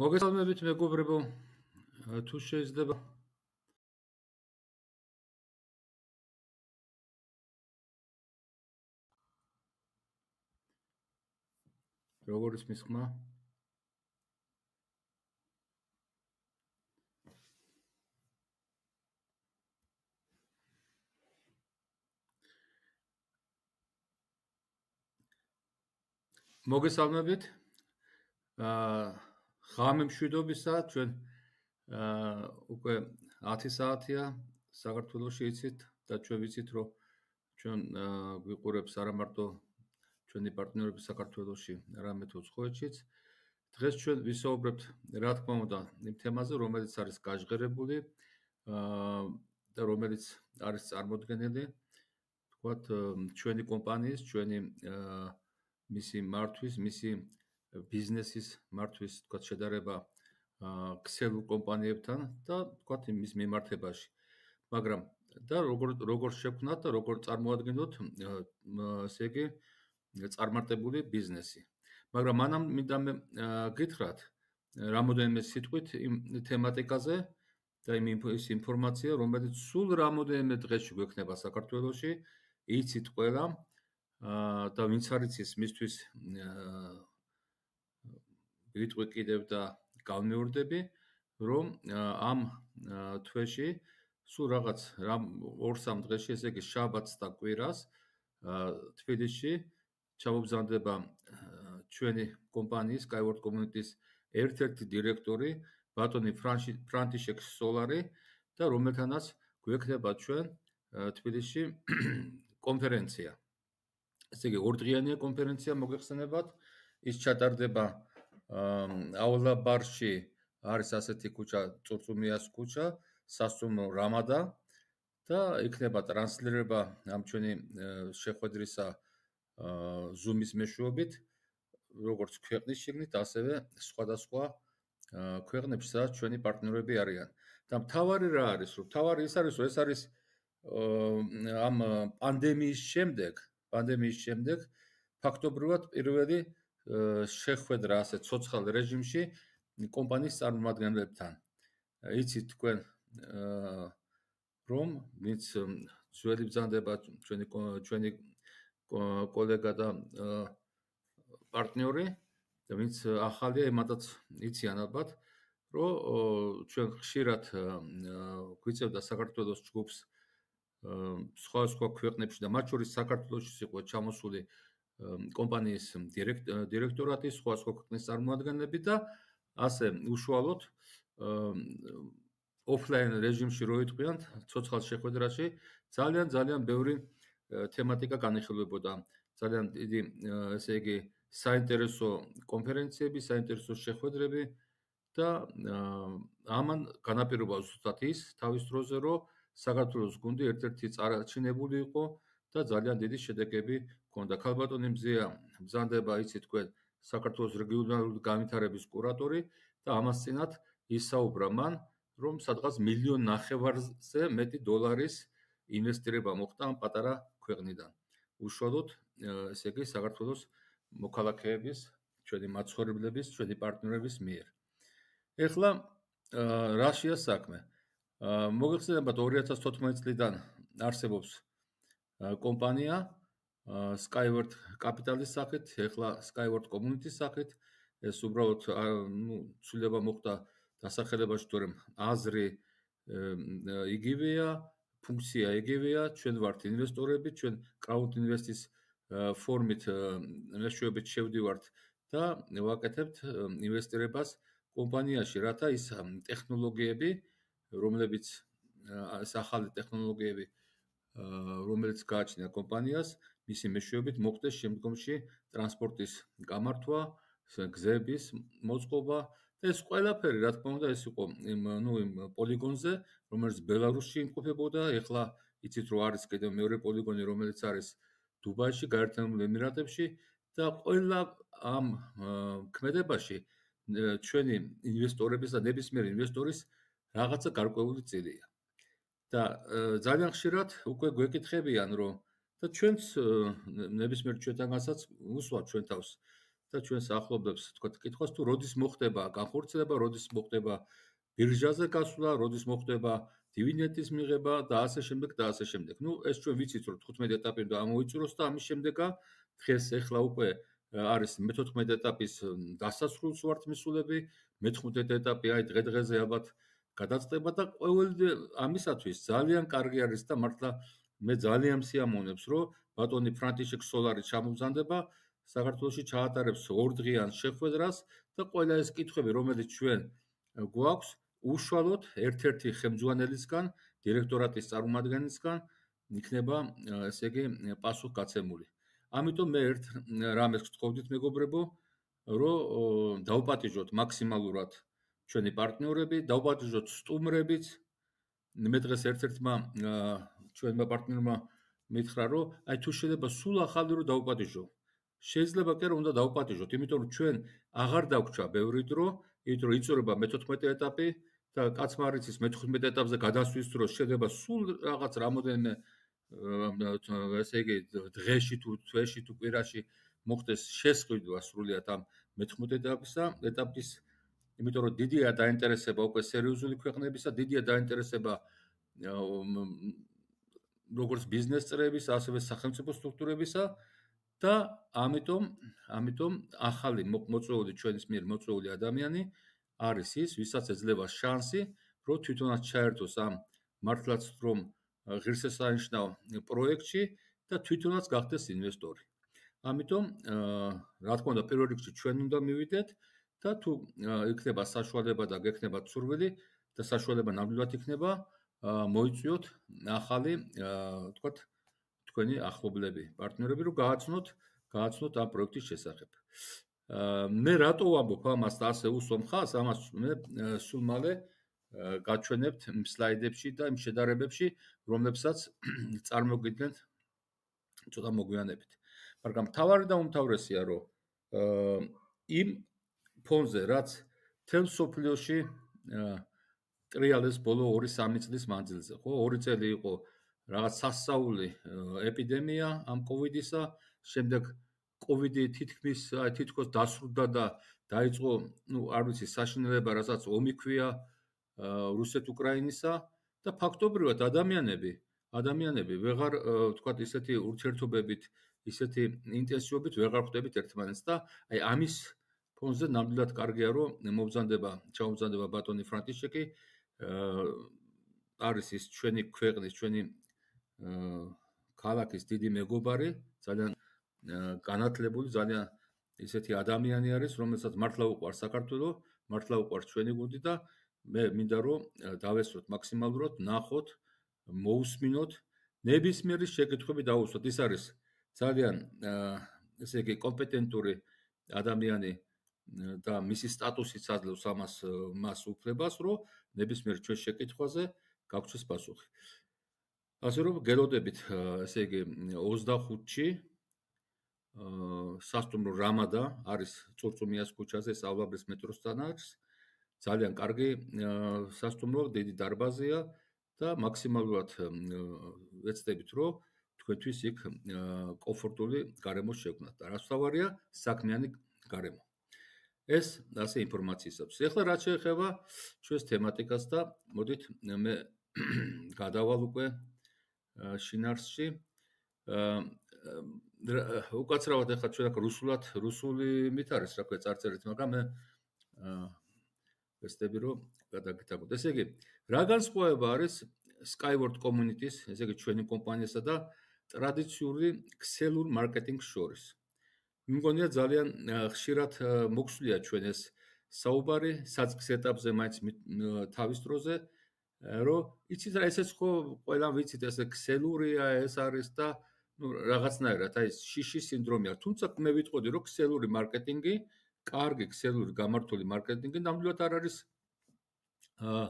მოგესალმებით მეგობრებო თუ შეიძლება როგორც მისხმა მოგესალმებით აა ღამე მშვიდობისა ჩვენ აა უკვე 10 საათია საქართველოში იცით და ჩვენ ვიცით რომ ჩვენ გვიყურებს არა მარტო ჩვენი პარტნიორები საქართველოში, არამედ უცხოეთშიც. დღეს ჩვენ ვისაუბრებთ რა თქმა უნდა იმ თემაზე, რომელიც არის გაჟღერებული აა და რომელიც არის წარმოქმნილი თქვათ ჩვენი კომპანიის, ჩვენი აა მისი მართვის, მისი ბიზნესის მართვის თქვა შედარება ქსელ კომპანიებთან და თქვა იმის მიმართებაში. მაგრამ და როგორ როგორ შექმნათ და როგორ წარმოადგენთ ესე იგი წარმარტებული ბიზნესი. მაგრამ მანამ მინდა მე გითხრათ რამოდენიმე სიტყვით იმ თემატიკაზე და იმ ის ინფორმაცია, რომელიც სულ რამოდენიმე დღეში გვექნება საქართველოსში, იცით ყველა და ვინც არის ის მისთვის ვიტყვიკიდებ და გავმეორდები, რომ ამ თვეში სულ რაღაც რამ 2-3 დღეში, ესე იგი შაბათს და კვირას თბილისში ჩამობზანდება ჩვენი კომპანიის Skyward Community-ის ერთ-ერთი დირექტორი ბატონი ფრანტიშეკ სოლარი და რომელთანაც გვექნება ჩვენ თბილისში კონფერენცია. ესე იგი ორდღიანი კონფერენცია მოგეხსენებათ, ის ჩატარდება აულაბარში არის ასეთი ქუჩა წურწუმიას ქუჩა სასტუმრო რამადა და იქნება ტრანსლირება ამ ჩვენი შეხვედრისა ზუმის მეშვეობით როგორც ქვეყნის შიგნით ასევე სხვადასხვა ქვეყნებში სადაც ჩვენი პარტნიორები არიან და მთავარი რა არის რომ მთავარი ის არის რომ ეს არის ამ პანდემიის შემდეგ პანდემიის შემდეგ ფაქტობრივად პირველი შეხვედრა ასე ცოცხალ რეჟიმში კომპანიის წარმომადგენლებთან. იცით თქვენ რომ ვინც ძველი ბრძანდება ჩვენი ჩვენი კოლეგა და პარტნიორი და ვინც ახალია იმათაც იციან ალბათ რომ ჩვენ ხშირად გვიწევდა საქართველოს ჯგუფს სხვა სხვა ქვეყნებში და მათ შორის საქართველოსიც იყო ჩამოსული აა კომპანიის დირექტორატის სხვა სხვა ქვეყნის წარმოადგენლები და ასე უშუალოდ ოფლაინ რეჟიმში რო იყვიან ცოცხალ შეხვედრაში ძალიან ძალიან ბევრი თემატიკა განხილებოდა ძალიან დიდი ესე იგი საინტერესო კონფერენციები, საინტერესო შეხვედრები და ამან განაპირობა უცოტათ ის თავის დროზე რომ საქართველოს გუნდი ერთ-ერთი წარჩინებული იყო და ძალიან დიდი შედეგები ქონდა ქალბატონი მზია მზანდება იცით თქვენ საქართველოს რეგიონალური განვითარების კურატორი და ამას წინათ ისაუბრა მან რომ სადღაც მილიონ ნახევარზე მეტი დოლარის ინვესტირება მოხდა ამ პატარა ქვეყნიდან უშუალოდ ესე იგი საქართველოს მოქალაქეების ჩვენი მაცხოვრებლების ჩვენი პარტნიორების მიერ ეხლა რა შეა საქმე მოგეხსენებათ 2014 წლიდან არსებობს კომპანია Skyward Capital-ის სახით, ეხლა Skyward Community-ს სახით. ეს უბრალოდ ნუ ცვლილება მოხდა დასახელებაში, თორემ აზრი იგივეა, ფუნქცია იგივეა, ჩვენ ვართ ინვესტორები, ჩვენ crowd invest-ის ფორმით ნაშუებით შევდივართ და ვაკეთებთ ინვესტირებას კომპანიაში, რათა ის ტექნოლოგიები, რომლებიც ეს ახალი ტექნოლოგიები რომელიც გააჩნია კომპანიას, მისი მეშვეობით მოხდეს შემდგომში ტრანსპორტის გამართვა, გზების მოწყობა და ეს ყველაფერი, რა თქმა უნდა, ეს იყო იმ ნუ იმ პოლიგონზე, რომელიც ბელარუსში იმყოფებოდა, ეხლა იცით რომ არის კიდევ მეორე პოლიგონი, რომელიც არის დუბაიში, გარეთნულ ემირატებში და ყველა ამ ქმედებაში ჩვენი ინვესტორების და ნებისმიერ ინვესტორის რაღაცა გარკვეული წილია. და ძალიან ხშირად უკვე გვეკითხებიან, რომ და ჩვენც ნებისმიერ ჩვენთანაცაც უსვა ჩვენ თავს და ჩვენს ახლობლებს თქვა კითხოს თუ როდის მოხდება განხორციელება, როდის მოხდება ბირჟაზე გასვლა, როდის მოხდება დივიდენდის მიღება და ასე შემდეგ და ასე შემდეგ. ნუ ეს ჩვენ ვიცით რომ 15 ეტაპი უნდა ამოიწუროს და ამის შემდეგა დღეს ეხლა უკვე არის მე-14 ეტაპის დასასრულს ვართ მისულები, მე-15 ეტაპი აი დღე-დღეზე ალბათ გადაწყდება და ყოველ ამისათვის ძალიან კარგი არის და მართლა აა მე ძალიან სიამოვნებს, რომ ბატონი ფრანტიშეკ სოლარი ჩამოგზანდება საქართველოში ჩაატარებს ორდღიან შეხვედრას და ყველა ეს კითხები, რომელიც ჩვენ გვაქვს, უშუალოდ ერთ-ერთი ხელმძღვანელისგან, დირექტორატის წარმომადგენლისგან იქნება, ესე იგი, პასუხგაცემული. ამიტომ მე ერთ რამეს გწყობდით მეგობრებო, რომ დაუპატიჟოთ მაქსიმალურად ჩვენი პარტნიორები, დაუპატიჟოთ სტუმრებიც. მე დღეს ერთ-ერთმა ჩვენმა პარტნიორმა მითხრა, რომ აი თუ შეიძლება სულ ახალი რო დაუპატიჟო. შეიძლება კი არა უნდა დაუპატიჟოთ, იმიტომ რომ ჩვენ აღარ დაგვჭა ბევრი დრო, იმიტომ რომ იწურება მე-14 ეტაპი და კაცმარიცის მე-15 ეტაპზე გადასვლის დროს შეიძლება სულ რაღაც რამოდენმე ესე იგი დღეში თუ თვეში თუ კვირაში მოხდეს შესყიდვა სრულიად ამ მე-15 ეტაპისა, ეტაპის იმიტომ რომ დიდია დაინტერესება უკვე სერიოზული ქვეყნებისა, დიდია დაინტერესება როგორც ბიზნეს წრეების, ასევე სახელმწიფო სტრუქტურებისა და ამიტომ ამიტომ ახალი მოწვეული ჩვენის მიერ მოწვეული ადამიანი არის ის, ვისაც ეძლევა შანსი, რომ თვითონაც ჩაერთოს ამ მართლაც რომ ღირსესანიშნავ პროექტში და თვითონაც გახდეს ინვესტორი. ამიტომ, რა თქმა უნდა, პირველ რიგში ჩვენ უნდა მივიდეთ და თუ იქნება საშუალება და გექნება ცურვილი და საშუალება ნამდვილად იქნება, აა მოიწვიოთ ახალი თქვათ თქვენი ახლობლები, პარტნიორები, რომ გააცნოთ, გააცნოთ ამ პროექტის შესახებ. მე რატო ვამბობ ამას და ასე უსვამ ხალხს, ამას მე სულ მალე გაჩვენებთ იმ სლაიდებში და იმ შედარებებში, რომლებსაც წარმოგვიდგენთ ცოტა მოგვიანებით. მაგრამ თავარი და უმთავრესია, რომ აა იმ ფონზე, რაც თელ სოფლიოში აა ტრიალეს ბოლო 2-3 წლის მანძილზე, ხო? 2 წელი იყო რაღაც სასწაული ეპიდემია ამ კოვიდისა, შემდეგ კოვიდი თითქმის აი თითქოს დასრულდა და დაიწყო, ну, არ ვიცი, საშინელება, რასაც ომი ქვია რუსეთ-უკრაინისა და ფაქტობრივად ადამიანები, ადამიანები ვეღარ ვთქვათ ისეთი ურთიერთობებით, ისეთი ინტენსივობით ვეღარ ხვდებით ერთმანეთს და აი ამის ფონზე ნამდვილად კარგია, რომ მომზანდება, ჩამომზანდება ბატონი ფრანტიშეკი, არის ის ჩვენი ქვეყნის, ჩვენი ქალაქის დიდი მეგობარი, ძალიან განათლებული, ძალიან ისეთი ადამიანი არის, რომელსაც მართლა უყვარს საქართველოს, მართლა უყვარს ჩვენი გუნდი და მე მინდა რომ დავესროთ მაქსიმალურად, ნახოთ, მოусმინოთ, ნებისმიერი შეკითხვები დავუსვათ. ის არის ძალიან ესე იგი კომპეტენტური ადამიანი და მისი სტატუსი საძლევს ამას მას უფლებას, რომ ნებისმიერ ჩვენს შეკითხვაზე გაგვწეს პასუხი. ასე რომ გელოდებით, ესე იგი 25-ში აა სასტუმრო რამადა არის წურწუმიას ქუჩაზე სალვაბრის მეტროსთან არის. ძალიან კარგი სასტუმრო, დიდი დარბაზია და მაქსიმალურად ეცდებით რომ თქვენთვის იქ კომფორტული გარემო შეგვნათ. და რას თავარია საქმიანი გარემო. ეს ასე ინფორმაციისაც. ეხლა რაც შეეხება ჩვენს თემატიკას და მოდით მე გადავალ უკვე შინარსში. აა უკაცრავად ეხლა ჩვენ აქ რუსულად, რუსული მით არის რა ქვია წარწერით, მაგრამ მე აა ვესტები რომ გადაგეთაკოთ. ესე იგი, რა განსხვავება არის Skyward Community-ს, ესე იგი ჩვენი კომპანიისა და ტრადიციული ქსელურ მარკეტინგს შორის? აა მე მგონია ძალიან ხშირად მოგსვლია ჩვენ ეს საუბარი საწყის ეტაპზე მაინც თავის დროზე რომ იცით რა ესეც ხო ყველა ვიცით ესე ქსელურია ეს არის და ну რაღაცნაირად აი შიში სინდრომია თუმცა მე ვიტყოდი რომ ქსელური მარკეტინგი კარგი ქსელური გამართული მარკეტინგი ნამდვილად არ არის აა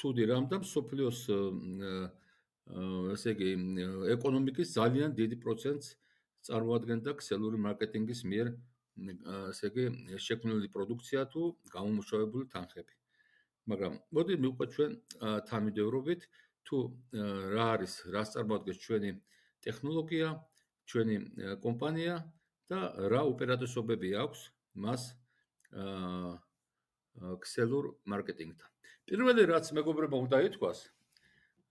ცუდი რამ და მსოფლიოს აა ესე იგი ეკონომიკის ძალიან დიდი პროცენტს აა წარმოადგენდა ქსელური მარკეტინგის მიერ ასე იგი შექმნილი პროდუქცია თუ გამომუშავებული თანხები. მაგრამ მოდი მივყვეთ ჩვენ თამიდევრობით თუ რა არის, რას წარმოადგენს ჩვენი ტექნოლოგია, ჩვენი კომპანია და რა ოპერატორობები აქვს მას აა ქსელურ მარკეტინგთან. პირველი რაც მეგობრებო უნდა ითქვას,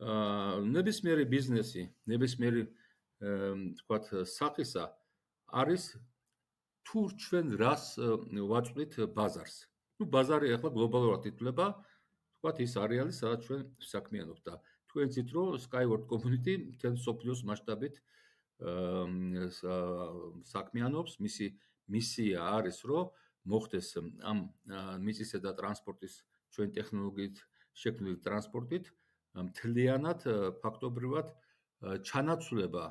აა ნებისმიერი ბიზნესი, ნებისმიერი აა თქვათ საფისა არის თუ ჩვენ რას ვაწვით ბაზარს. ნუ ბაზარი ახლა გლობალურად ითვლება, თქვათ ის არეალი, სადაც ჩვენ საქმიანობ და თქვენ ცით რომ Skyward Community თელ სოფლიოს მასშტაბით საქმიანობს, მისი მისია არის რომ მოხდეს ამ მიწისა და ტრანსპორტის ჩვენ ტექნოლოგიით შექმნილი ტრანსპორტით მთლიანად ფაქტობრივად ჩანაცვლება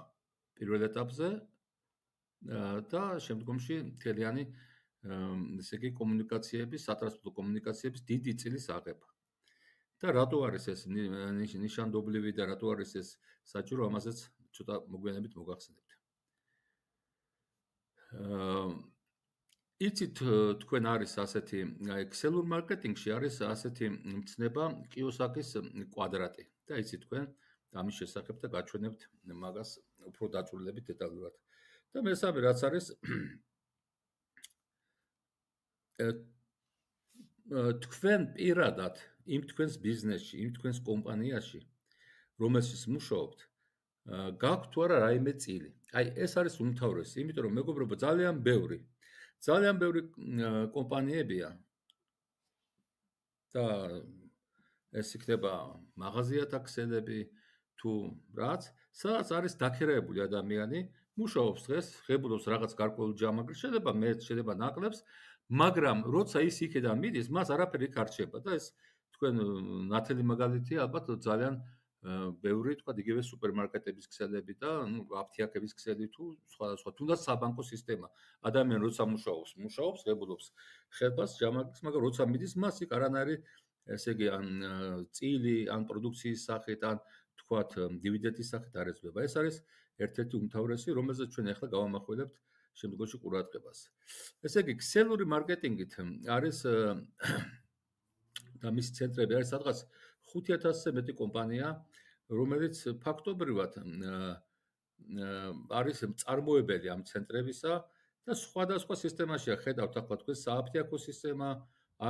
პირველ ეტაპზე და შემდგომში თელიანი ესე იგი კომუნიკაციების, სატრანსპორტო კომუნიკაციების დიდი წილის აღება. და რატო არის ეს ნიშანდობლივი და რატო არის ეს საჭირო, ამასაც ცოტა მოგვიანებით მოგახსენებთ. იცით თქვენ არის ასეთი ექსელურ მარკეტინგში არის ასეთი მცნება კიოსაკის კვადრატი და იცით თქვენ ამის შესახებ და გაჩვენებთ მაგას უფრო დაწვრილებით დეტალურად. და მესამე რაც არის თქვენ პირადად იმ თქვენს ბიზნესში, იმ თქვენს კომპანიაში, რომელსაც მუშაობთ, გაქვთ არა რაიმე წილი. აი ეს არის უმთავრესი, იმიტომ რომ მეგობრებო ძალიან ბევრი ძალიან ბევრი კომპანიებია და ეს იქნება მაღაზია ტაქსელები, თუ რაც, სადაც არის დაქერაებული ადამიანი, მუშაობს დღეს, ღებულობს რაღაც გარკვეულ ჯამაგრს, შეიძლება მე შეიძლება ნაკლებს, მაგრამ როცა ის იქიდან მიდის, მას არაფერი ხარჩება და ეს თქვენ ნათელი მაგალითია, ალბათ ძალიან ბევრი თქვა იგივე სუპერმარკეტების ქსელები და ნუ აფთიაქების ქსელი თუ სხვადასხვა თუნდაც საბანკო სისტემა ადამიანი როცა მუშაობს მუშაობს ღებულობს ხელფას ჯამაგს მაგრამ როცა მიდის მას იქ არანაირი ესე იგი ან წილი ან პროდუქციის სახით ან თქვათ დივიდენდის სახით არეზდება. ეს არის ერთ-ერთი უმთავრესი, რომელზეც ჩვენ ახლა გავამახვილებთ შემდგომში ყურადღებას. ესე იგი, ქსელური მარკეტინგით არის და მის ცენტრები არის სადღაც 5000-ზე მეტი კომპანია, რომელიც ფაქტობრივად არის წარმოებელი ამ ცენტრებისა და სხვადასხვა სისტემაშია ხედავთ ახლა თქვენ სააფთიაქო სისტემა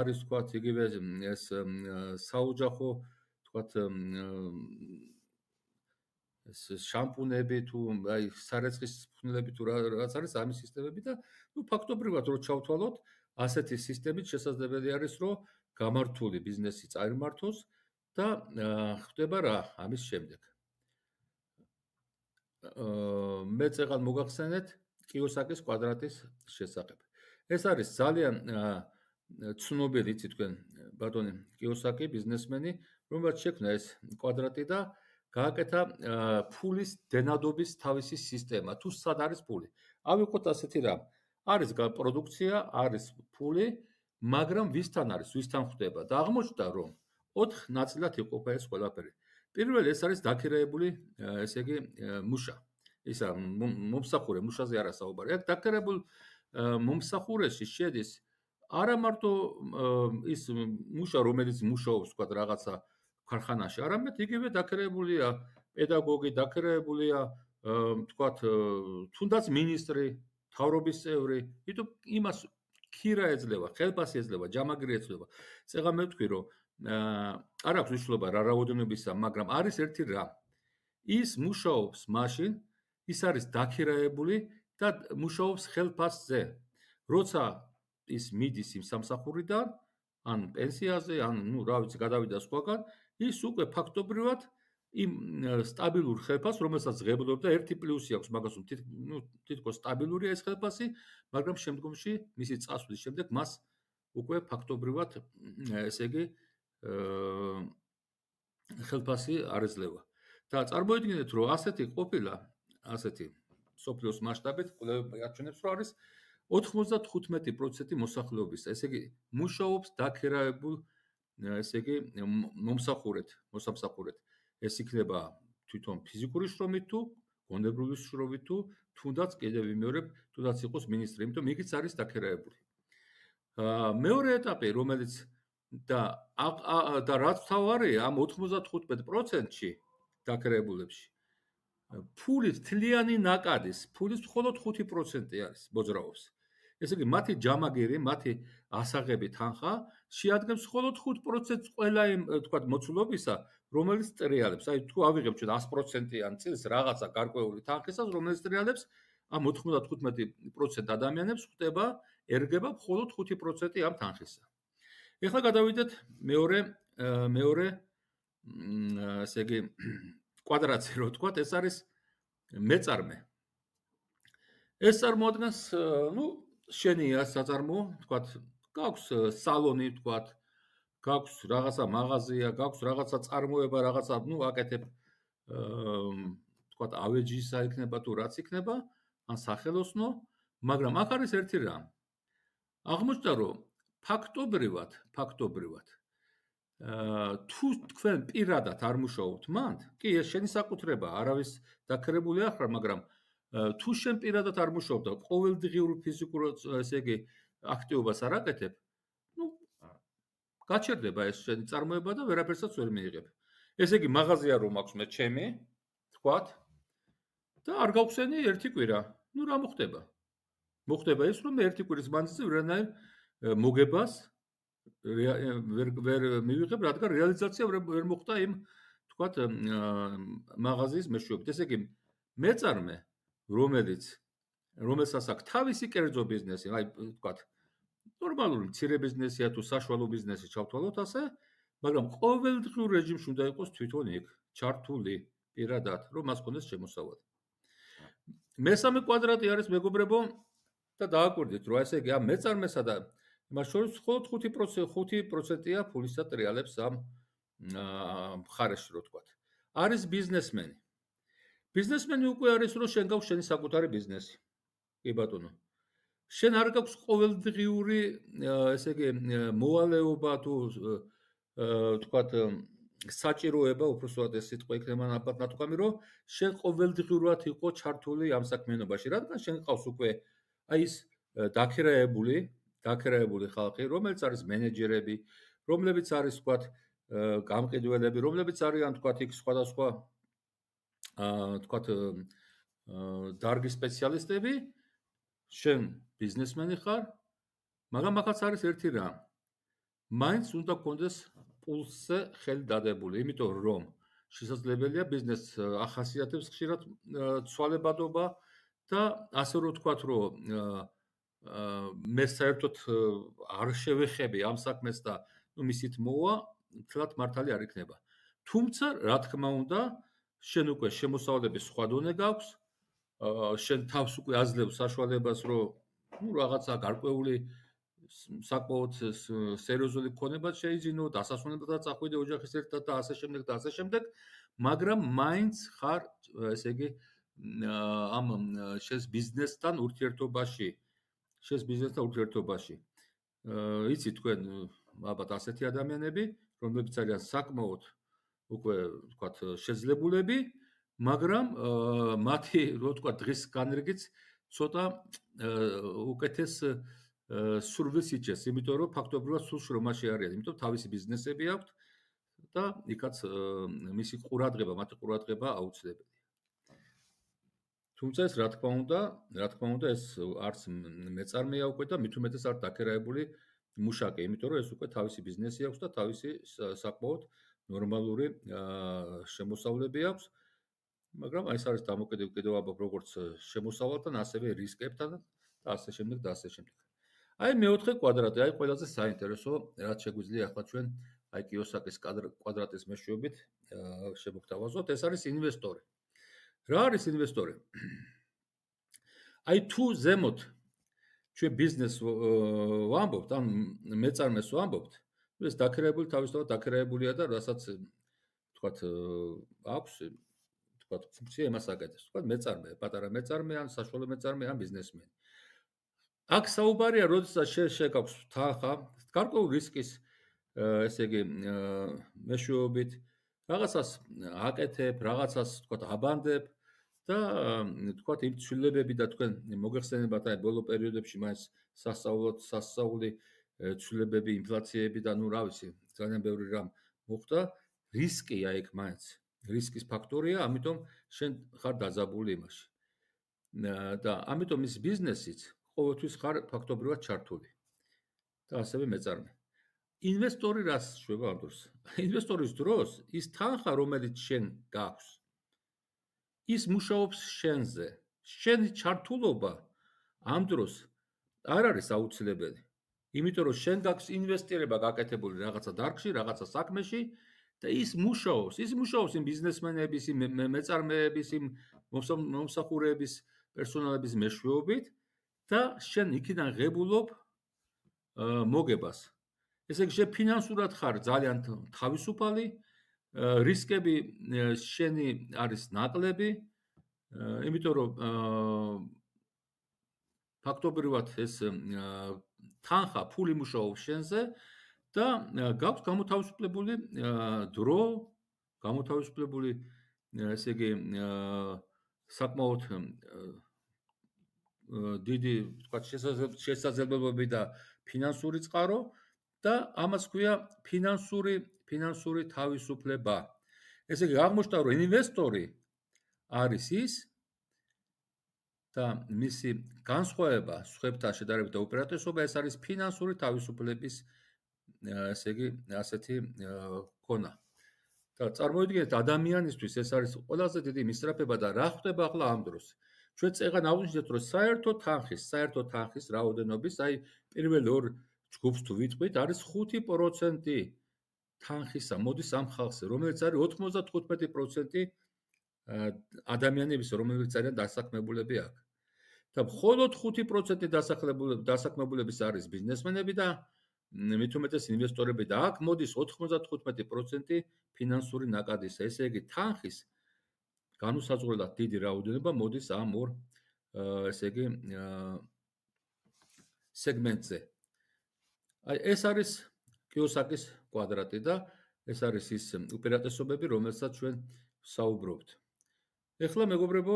არის თქვათ იგივე ეს საოჯახო თქვათ ეს შამპუნები თუ აი სარეცხის ფუნელები თუ რაც არის ამის სისტემები და ნუ ფაქტობრივად რო ჩავთვალოთ ასეთი სისტემით შესაძლებელი არის რომ გამართული ბიზნესი წარმართოს და ხდება რა ამის შემდეგ. აა მე წეღან მოგახსენეთ კიოსაკის კვადრატის შესახებ. ეს არის ძალიან ცნობილი იცით თქვენ ბატონი კიოსაკი ბიზნესმენი რომელსაც შექმნა ეს კვადრატი და აა გააკეთა ფულის დენადობის თავისი სისტემა თუ სად არის ფული ავიყოთ ასეთი რამ არის პროდუქცია არის ფული მაგრამ ვისთან არის ვისთან ხდება და აღმოჩნდა რომ ოთხ ნაწილად იყოფა ეს ყველაფერი პირველი ეს არის დაქირავებული ესე იგი მუშა ისა მომსახურე მუშაზე არა საუბარი აქ დაქირავებულ მომსახურეში შედის არა მარტო ის მუშა რომელიც მუშაობს თქვა რაღაცა აა ქარხანაში არამედ იგივე დაქირავებულია პედაგოგი დაქირავებულია თქვათ თუნდაც მინისტრი თავრობის წევრი იტო იმას ქირა ეძლევა ხელფას ეძლევა ჯამაგრი ეძლევა წეღა მე ვთქვი რომ არ აქვს მნიშვნელობა რა რაოდენობისა მაგრამ არის ერთი რა ის მუშაობს მაშინ ის არის დაქირავებული და მუშაობს ხელფასზე როცა ის მიდის იმ სამსახურიდან ან პენსიაზე ან ნუ რა ვიცი გადავიდა სხვაგან ის უკვე ფაქტობრივად იმ სტაბილურ ხელფას, რომელსაც ღებდობდა, ერთი პლუსი აქვს მაგასთან, თით ნუ თითქოს სტაბილურია ეს ხელფასი, მაგრამ შემდგომში მისი წასვლის შემდეგ მას უკვე ფაქტობრივად ესე იგი ხელფასი არ ეძლევა. და წარმოიდგინეთ, რომ ასეთი ყოფილა, ასეთი სოფლიოს მასშტაბით აღჩენებს, რომ არის 95% მოსახლეობის, ესე იგი მუშაობს დაქირავებული ესე იგი მომსახურეთ, მოსამსახურეთ. ეს იქნება თვითონ ფიზიკური შრომით თუ გონებრივი შრომით თუ თუნდაც კიდევ ვიმეორებ, თუნდაც იყოს მინისტრი, იმიტომ იგიც არის დაქერაებული. აა მეორე ეტაპი, რომელიც და და რაც თავარია ამ 95%-ში დაქერაებულებში ფულის თლიანი ნაკადის ფულის მხოლოდ 5% არის მოძრაობს. ესე იგი მათი ჯამაგერი, მათი ასაღები თანხა შეადგენს მხოლოდ 5% ყველა იმ თქვა მოცულობისა, რომელიც ტრიალებს. აი თუ ავიღებ ჩვენ 100%-იან წილს რაღაცა გარკვეული თანხისას, რომელიც ტრიალებს, ამ 95% ადამიანებს ხდება ერგება მხოლოდ 5% ამ თანხისა. ეხლა გადავიდეთ მეორე მეორე ესე იგი კვადრატზე რო თქვა, ეს არის მეწარმე ეს წარმოადგენს, ну, შენია საწარმო, თქვა, გაქვს э, სალონი, თქვა, გაქვს რაღაცა მაღაზია, გაქვს რაღაცა წარმოება, რაღაცა, ну, აკეთებ აა თქვა, ავეჯისა იქნება თუ რაც იქნება, ან სახელოსნო, მაგრამ აქ არის ერთი რამ. აღმოჩნდა, რომ ფაქტობრივად, ფაქტობრივად აა თუ თქვენ პირადად არ მუშაობთ მანდ, კი ეს შენი საკუთრება, არავის დაქერებული ახლა, მაგრამ აა თუ შენ პირადად არ მუშაობ და ყოველდღიური ფიზიკურ ესე იგი აქტივობას არ აკეთებ, ну გაჩერდება ეს შენი წარმოება და ვერაფერსაც ვერ მიიღებ. ესე იგი მაღაზია რომ აქვს მე ჩემი, თქვათ და არ გავხსენი ერთი კვირა. ну რა მოხდება? მოხდება ის რომ ერთი კვირის მანძილზე ვერანაირ მოგებას ვერ ვერ მივიღებ, რადგან რეალიზაცია ვერ მოხდა იმ თქვათ მაღაზიის მეშვეობით. ესე იგი მეწარმე რომელიც რომელსაც აქვს თავისი კერძო ბიზნესი, აი ვთქვათ ნორმალური მცირე ბიზნესია თუ საშუალო ბიზნესი ჩავთვალოთ ასე, მაგრამ ყოველდღიურ რეჟიმში უნდა იყოს თვითონ იქ ჩართული პირადად, რომ მას კონდეს შემოსავალი. მესამე კვადრატი არის მეგობრებო და დააკვირდით, რომ ესე იგი ამ მეწარმესა და იმას შორის მხოლოდ 5% 5%-ია ფულისა ტრიალებს ამ ხარეში, რო თქვათ. არის ბიზნესმენი. ბიზნესმენი უკვე არის რომ შენ გავს შენი საკუთარი ბიზნესი. კი ბატონო. შენ არ გაქვს ყოველდღიური ესე იგი მოალეობა თუ თქვათ საჭიროება უფრო სწორად ეს სიტყვა იქნება ნაპატნატკამი რომ შენ ყოველდღიურად იყო ჩართული ამ საქმიანობაში, რადგან შენ ყავს უკვე აი ეს დაქირაებული, დაქირაებული ხალხი, რომელიც არის მენეჯერები, რომლებიც არის თქვათ გამყიდველები, რომლებიც არიან თქვათ იქ სხვადასხვა აა თქვათ აა დარგის სპეციალისტები შენ ბიზნესმენი ხარ მაგრამ ახაც არის ერთი რა მაინც უნდა კონდეს პულსზე ხელი დადებული იმიტომ რომ შესაძლებელია ბიზნეს ახასიათებს ხშირად ცვალებადობა და ასე რომ თქვათ რომ აა მე საერთოდ არ შევეხები ამ საქმეს და ნუ მისით მოვა თქვათ მართალი არ იქნება თუმცა რა თქმა უნდა აა შენ უკვე შემოსავლების სხვა დონე გაქვს შენ თავს უკვე აძლევს საშუალებას რომ ну რაღაცა გარკვეული საკმაოდ სერიოზული ქონება შეიძინო დასასვენებლად და წახვიდე ოჯახის ერთად და ასე შემდეგ და ასე შემდეგ მაგრამ მაინც ხარ ესე იგი ამ შენს ბიზნესთან ურთიერთობაში შენს ბიზნესთან ურთიერთობაში აიცი თქვენ ალბათ ასეთი ადამიანები რომლებიც ძალიან საკმაოდ უკვე ვთქვათ შეძლებულები, მაგრამ მათი, რო ვთქვა, დღის განრიგიც ცოტა უკეთეს სურვილს იჭერს, იმიტომ რომ ფაქტობრივად სულ შრომაში არის, იმიტომ თავისი ბიზნესები აქვს და იქაც მისი ყურადღება, მათი ყურადღება აუცილებელია. თუმცა ეს რა თქმა უნდა, რა თქმა უნდა ეს არც მეწარმეა უკვე და მithumetes არ დაქერაებული მუშაკი, იმიტომ რომ ეს უკვე თავისი ბიზნესი აქვს და თავისი საკმაოდ აა ნორმალური შემოსავლები აქვს მაგრამ აი ეს არის დამოკიდებ კიდევ ალბათ როგორც э, შემოსავალთან ასევე რისკებთან და ასე შემდეგ და ასე შემდეგ აი მეოთხე კვადრატი აი ყველაზე საინტერესო რაც შეგვიძლია ახლა ჩვენ აი კიოსაკის კვადრატის მეშვეობით э, შემოგთავაზოთ ეს არის ინვესტორი რა არის ინვესტორი აი თუ ზემოთ ჩვენ ბიზნესს э, ვამბობთ ან მეწარმეს ვამბობთ ეს დაქირავებული თავისთავად დაქირავებულია და რასაც თქვათ აქვს თქვათ ფუნქცია იმას აკეთებს. თქვათ მეწარმე, პატარა მეწარმე ან საშუალო მეწარმე ან ბიზნესმენი. აქ საუბარია, როდესაც შე შეგაქვს თანხა, გარკვეულ რისკის ესე იგი მეშვეობით რაღაცას აკეთებ, რაღაცას თქვათ აბანდებ და თქვათ იმ ცვლილებები და თქვენ მოგეხსენებათ აი ბოლო პერიოდებში მას სასწაულოდ, სასწაული ცვლილებები, ინფლაციები და ნუ რა ვიცი, ძალიან ბევრი რამ მოხდა, რისკია ეგ მაინც. რისკის ფაქტორია, ამიტომ შენ ხარ დაძაბული იმაში. და ამიტომ ის ბიზნესიც ყოველთვის ხარ ფაქტობრივად ჩართული. და ასევე მეწარმე. ინვესტორი რას შვება ამ დროს? ინვესტორის დროს ის თანხა, რომელიც შენ გაქვს, ის მუშაობს შენზე. შენი ჩართულობა ამ დროს არ არის აუცილებელი. იმიტომ რომ შენ გაქვს ინვესტირება გაკეთებული რაღაცა დარგში, რაღაცა საქმეში და ის მუშაობს, ის მუშაობს იმ ბიზნესმენების, იმ მეწარმეების, იმ მომსახურეების, პერსონალების მეშვეობით და შენ იქიდან ღებულობ მოგებას. ესე იგი, შენ ფინანსურად ხარ ძალიან თავისუფალი, რისკები შენი არის ნაკლები, იმიტომ რომ ფაქტობრივად ეს თანხა ფული მუშაობს შენზე და გაქვს გამოთავისუფლებული დრო გამოთავისუფლებული ესე იგი საკმაოდ დიდი თქვა შესაძლებლობები და ფინანსური წყარო და ამას ქვია ფინანსური ფინანსური თავისუფლება ესე იგი აღმოჩნდა რომ ინვესტორი არის ის და მისი განსხვავება სხვებთან შედარებით და ოპერატესობა ეს არის ფინანსური თავისუფლების ესე იგი ასეთი ქონა და წარმოიდგინეთ ადამიანისთვის ეს არის ყველაზე დიდი მისწრაფება და რა ხდება ახლა ამ დროს ჩვენ წეგან აღვნიშნეთ რომ საერთო თანხის საერთო თანხის რაოდენობის აი პირველ ორ ჯგუფს თუ ვიტყვით არის 5% თანხისა მოდის ამ ხალხზე რომელიც არის 95% ადამიანების რომელიც ძალიან დასაქმებულები აქ. და მხოლოდ 5% დასაქმებულები დასაქმებულების არის ბიზნესმენები და მით უმეტეს ინვესტორები და აქ მოდის 95% ფინანსური ნაკადის. ესე იგი თანხის განუსაზღვრელად დიდი რაოდენობა მოდის ამ ორ ესე იგი სეგმენტზე. აი ეს არის კიოსაკის კვადრატი და ეს არის ის ოპერატესობები, რომელსაც ჩვენ საუბრობთ. ეხლა მეგობრებო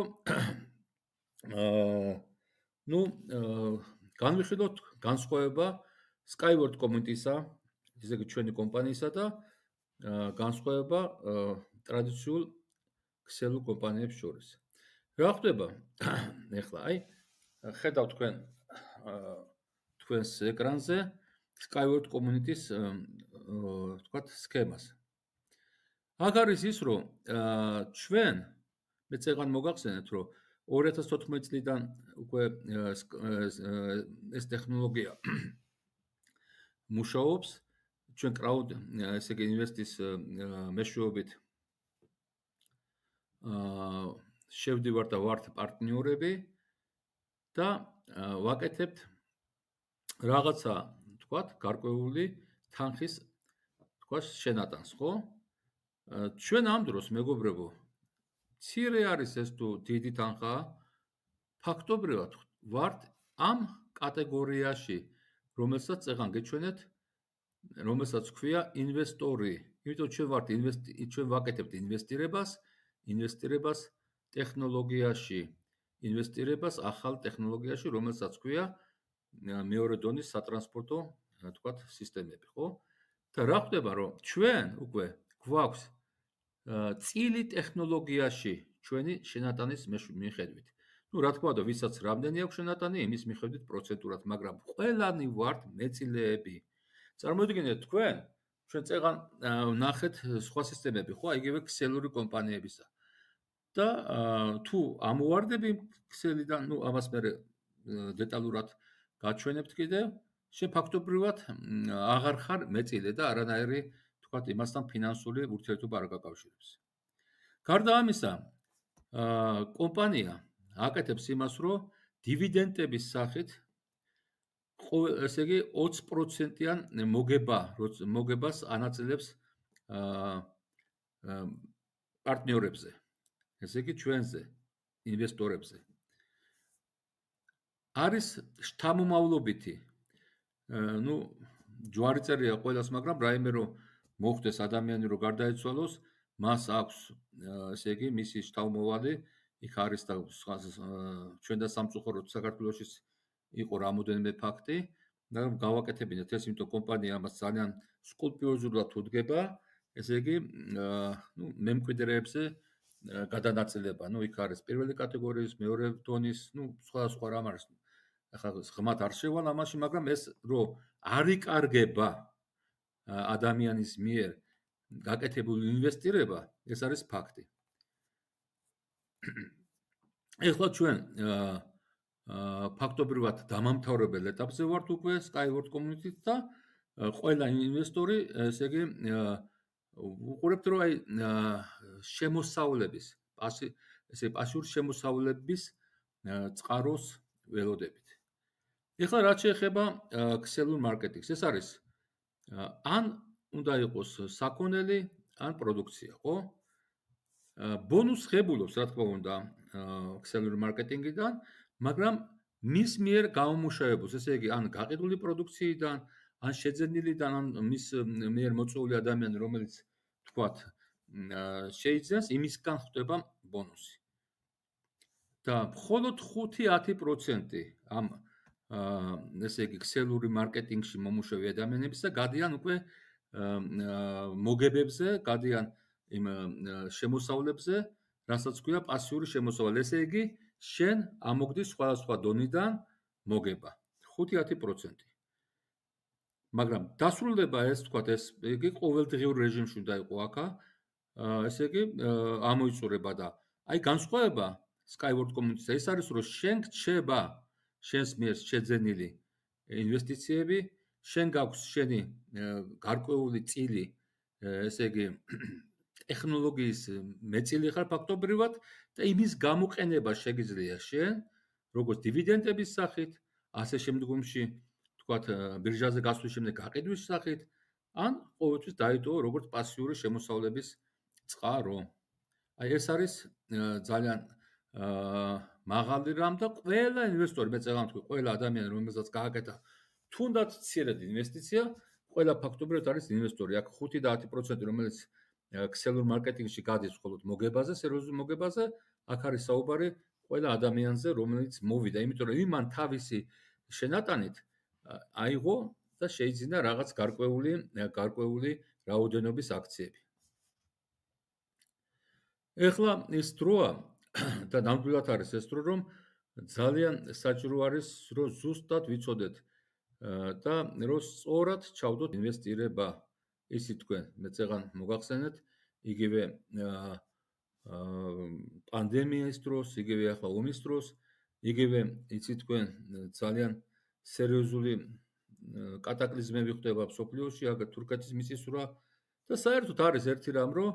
აა ну განვიხილოთ განსხვავება Skyward Community-სა, ესე იგი ჩვენი კომპანიისა და განსხვავება ტრადიციულ ქსელო კომპანიებს შორის. რა ხდება? ეხლა აი ხედავ თქვენ თქვენს ეკრანზე Skyward Community-ს თქვათ სქემას. აქ არის ის, რომ ჩვენ აა მეც ეგან მოგახსენეთ რომ 2014 წლიდან უკვე ეს ტექნოლოგია მუშაობს ჩვენ კრაუდ ესე იგი ინვესტის მეშვეობით აა შევდივარ და ვართ პარტნიორები და ვაკეთებთ რაღაცა თქვათ გარკვეული თანხის თქოს შენატანს ხო ჩვენ ამ დროს მეგობრებო აა მცირე არის ეს თუ დიდი თანხა ფაქტობრივად ვართ ამ კატეგორიაში რომელსაც წეღან გეჩვენეთ რომელსაც ქვია ინვესტორი იმიტომ ჩვენ ვართ ინვესტი ჩვენ ვაკეთებთ ინვესტირებას ინვესტირებას ტექნოლოგიაში ინვესტირებას ახალ ტექნოლოგიაში რომელსაც ქვია მეორე დონის სატრანსპორტო რა თქვა სისტემები ხო და რა ხდება რომ ჩვენ უკვე გვაქვს წილი ტექნოლოგიაში ჩვენი შენატანის მიხედვით. ну, რა თქმა უნდა, ვისაც რამდენი აქვს შენატანი, იმის მიხედვით პროცენტურად, მაგრამ ყველანი ვართ მეწილეები. წარმოიდგინეთ თქვენ, ჩვენ წეგან ნახეთ სხვა სისტემები, ხო, იგივე ქსელური კომპანიებისა. და თუ ამოვარდები ქსელიდან, ну, ამას მე დეტალურად გაჩვენებთ კიდე, შე ფაქტობრივად აღარ ხარ მეწილე და არანაირი აა თქვა იმასთან ფინანსური ურთიერთობა არ გაკავშირებს. გარდა ამისა, აა კომპანია აკეთებს იმას, რომ დივიდენდების სახით ესე იგი 20%-იან მოგება, მოგებას ანაწილებს აა პარტნიორებზე. ესე იგი ჩვენზე, ინვესტორებზე. არის შთამომავლობითი ნუ ჯვარი წერია ყოველას, მაგრამ რაიმე რომ მოხდეს ადამიანი რომ გარდაიცვალოს, მას აქვს ესე იგი მისი შთამომავალი იქ არის და ჩვენ და სამწუხაროდ საქართველოსის იყო რამოდენიმე ფაქტი, მაგრამ გავაკეთებინათ ეს, იმიტომ კომპანია ამას ძალიან სკოპიოზურად თუდგება, ესე იგი, ну, მემკვიდრეებზე გადანაწილება, ну, იქ არის პირველი კატეგორიის, მეორე დონის, ну, სხვა სხვა რამ არის. ახლა ღმათ არ შევალ ამაში, მაგრამ ეს რო არიკარგება, ადამიანის მიერ გაკეთებული ინვესტირება, ეს არის ფაქტი. ეხლა ჩვენ აა ფაქტობრივად დამამთავრებელ ეტაპზე ვართ უკვე Skyward Community-ს და ყველა ინვესტორი, ესე იგი, უყურებთ რომ აი შემოსავლების, პასი, ესე პასიურ შემოსავლების წყაროს ველოდებით. ეხლა რაც შეეხება Excel-ურ მარკეტინგს, ეს არის აა ან უნდა იყოს საქონელი, ან პროდუქცია, ხო? ბონუს ღებულობს, რა თქმა უნდა, ქსელურ მარკეტინგიდან, მაგრამ მის მიერ გამომუშავებულს, ესე იგი, ან გაყიდული პროდუქციიდან, ან შეძენილიდან, ან მის მიერ მოწეული ადამიანი, რომელიც თქვათ, შეიძლება იმისგან ხდება ბონუსი. და მხოლოდ 5-10% ამ აა ესე იგი ქსელური მარკეტინგში მომუშავე ადამიანებს და გადიან უკვე მოგებებზე, გადიან იმ შემოსავლებზე, რასაც ქვია პასიური შემოსავალი. ესე იგი შენ ამოგდი სხვადასხვა დონიდან მოგება 5-10%. მაგრამ დასრულდება ეს თქვა ეს იგი ყოველდღიური რეჟიმში უნდა იყოს ახა. ესე იგი ამოიწურება და აი განსხვავება Skyward Community-ს ეს არის რომ შენ გჩება შენს მიერ შეძენილი ინვესტიციები, შენ გაქვს შენი გარკვეული წილი, ესე იგი ტექნოლოგიის მეწილი ხარ ფაქტობრივად და იმის გამოყენება შეგიძლია შენ როგორც დივიდენდების სახით, ასე შემდგომში თქვათ ბირჟაზე გასვლის შემდეგ გაყიდვის სახით, ან ყოველთვის დაიტოვო როგორც პასიური შემოსავლების წყარო. აი ეს არის ძალიან აა აა მაღალი რამ და ყველა ინვესტორი მე წეღან თქვი ყველა ადამიანი რომელსაც გააკეთა თუნდაც ცირედ ინვესტიცია ყველა ფაქტობრივად არის ინვესტორი აქ 5 და 10% რომელიც ქსელურ მარკეტინგში გადის მხოლოდ მოგებაზე სერიოზულ მოგებაზე აქ არის საუბარი ყველა ადამიანზე რომელიც მოვიდა იმიტომ რომ იმან თავისი შენატანით აიღო და შეიძინა რაღაც გარკვეული გარკვეული რაოდენობის აქციები. ეხლა ეს დროა და ნამდვილად არის ეს თუ რომ ძალიან საჭირო არის რომ ზუსტად ვიცოდეთ და რომ სწორად ჩავდოთ ინვესტირება ისი თქვენ მე წეგან მოგახსენეთ იგივე პანდემიის დროს, იგივე ახლა ომის დროს, იგივე იცი თქვენ ძალიან სერიოზული კატაკლიზმები ხდება სოფლიოში, აგერ თურქეთის მიწისძვრა და საერთოდ არის ერთი რამ რომ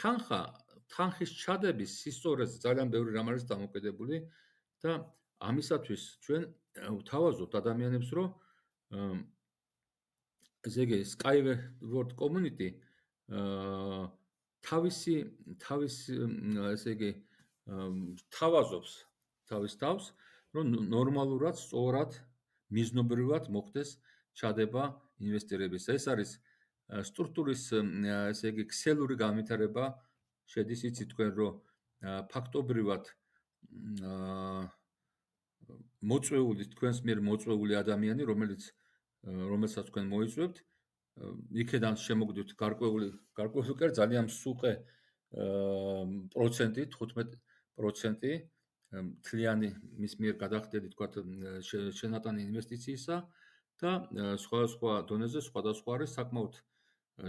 თანხა ხანხის ჩადების სისტორეს ძალიან ბევრი რამ არის დამოკიდებული და ამისათვის ჩვენ ვთავაზობთ ადამიანებს, რომ ზეგე Skyward Community აა თავისი თავისი ესე იგი თავაზობს თავის თავს, რომ ნორმალურად, სწორად, მიზნობრივად მოხდეს ჩადება ინვესტირებისა. ეს არის სტრუქტურის ესე იგი ქსელური განვითარება, აა შედის იცით თქვენ რომ ფაქტობრივად აა მოწვეული თქვენს მიერ მოწვეული ადამიანი რომელიც რომელსაც თქვენ მოიწვევთ იქედან შემოგვდით გარკვეული გარკვეული კერ ძალიან სუყე აა პროცენტი 15 პროცენტი მთლიანი მის მიერ გადახდელი თქვა შენატანი ინვესტიციისა და სხვა სხვა დონეზე სხვადასხვა არის საკმაოდ აა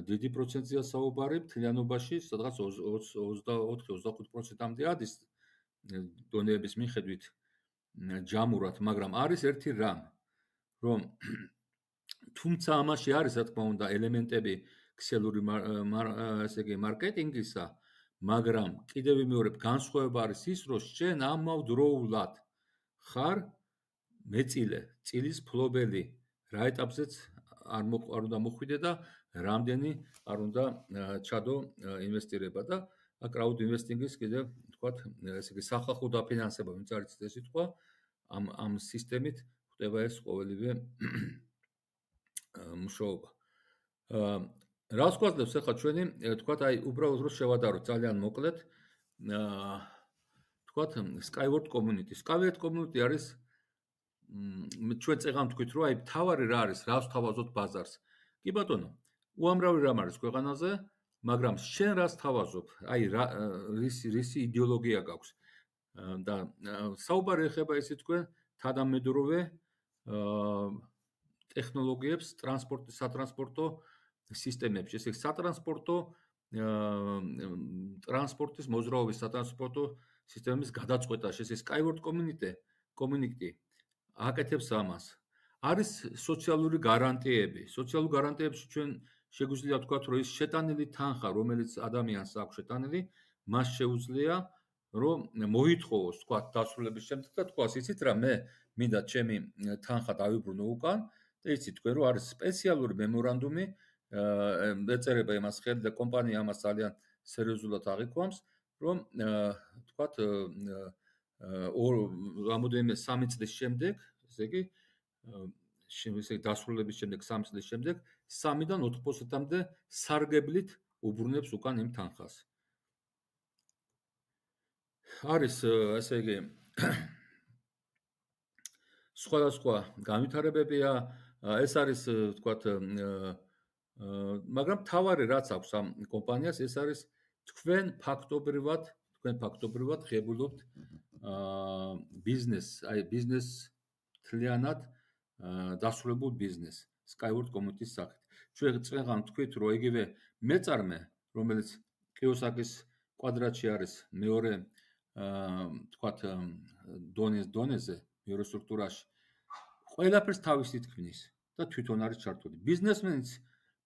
დიდი პროცენტია საუბარი მთლიანობაში სადღაც 24-25%-ამდე ადის დონეების მიხედვით ჯამურად, მაგრამ არის ერთი რამ, რომ თუმცა ამაში არის რა თქმა უნდა ელემენტები ქსელური ესე იგი მარკეტინგისა, მაგრამ კიდევ ვიმეორებ, განსხვავება არის ის, რომ შენ ამავ დროულად ხარ მეწილე, წილის ფლობელი, რა ეტაპზეც არ მოყარ და მოხვიდე და რამდენი არ უნდა ჩადო ინვესტირება და კრაუდ ინვესტინგის კიდე თქვა ესე იგი სახალხო დაფინანსება მე წარიც ეს სიტყვა ამ ამ სისტემით ხდება ეს ყოველივე მშობა რას გვაძლევს ახლა ჩვენი თქვა აი უბრალოდ რო შევადაროთ ძალიან მოკლედ თქვა Skyward Community Skyward Community არის მ ჩვენ წეგამ თქვით რომ აი თავარი რა არის რას თავაზობთ ბაზარს კი ბატონო უამრავი რამ არის ქვეყანაზე, მაგრამ შენ რას თავაზობ? აი რა რისი რისი იდეოლოგია გაქვს? და საუბარი ეხება ისე თქვენ თადამედროვე აა ტექნოლოგიებს, ტრანსპორტ სატრანსპორტო სისტემებს, ესე იგი სატრანსპორტო აა ტრანსპორტის მოძრაობის სატრანსპორტო სისტემების გადაწყვეტა, ესე Skyward Community, Community აკეთებს ამას. არის სოციალური გარანტიები. სოციალურ გარანტიებს ჩვენ შეგვიძლია თქვა, რომ ის შეტანილი თანხა, რომელიც ადამიანს აქვს შეტანილი, მას შეუძლია რომ მოითხოვოს თქვა დასრულების შემდეგ და თქვა, იცით რა, მე მინდა ჩემი თანხა დავიბრუნო უკან და იცით თქვენ რომ არის სპეციალური მემორანდუმი, ეწერება იმას ხელ და კომპანია ამას ძალიან სერიოზულად აღიქვამს, რომ თქვა, ორ რამოდენიმე 3 წლის შემდეგ, ესე იგი, შემდეგ დასრულების შემდეგ 3 წლის შემდეგ 3-დან 4%-მდე სარგებლით უბრუნებს უკან იმ თანხას. არის ასე იგი სხვადასხვა განვითარებებია, ეს არის თქვათ მაგრამ თავარი რაც აქვს ამ კომპანიას, ეს არის თქვენ ფაქტობრივად, თქვენ ფაქტობრივად ღებულობთ აა ბიზნეს, აი ბიზნეს თლიანად აა დასრულებულ ბიზნეს Skyward Community-ს სახით. ჩვენ წეღან თქვით, რომ იგივე მეწარმე, რომელიც კიოსაკის კვადრატში არის მეორე აა თქვათ დონეს დონეზე მეორე სტრუქტურაში ყველაფერს თავის თითქმის და თვითონ არის ჩართული. ბიზნესმენიც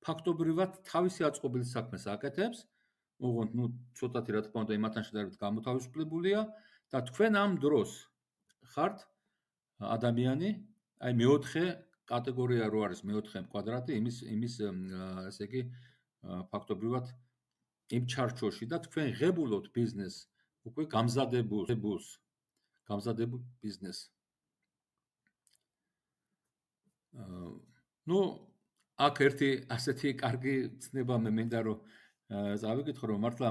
ფაქტობრივად თავისი აწყობილი საქმეს აკეთებს, უღონდ ნუ ცოტათი რა თქმა უნდა იმათან შედარებით გამოთავისუფლებულია და თქვენ ამ დროს ხართ ადამიანი, აი მეოთხე კატეგორია რო არის მეოთხე კვადრატი იმის იმის ესე იგი ფაქტობრივად იმ ჩარჩოში და თქვენ ღებულობთ ბიზნეს უკვე გამზადებულს გამზადებულ ბიზნეს ნუ აქ ერთი ასეთი კარგი ცნება მე მინდა რომ წავიკითხო რომ მართლა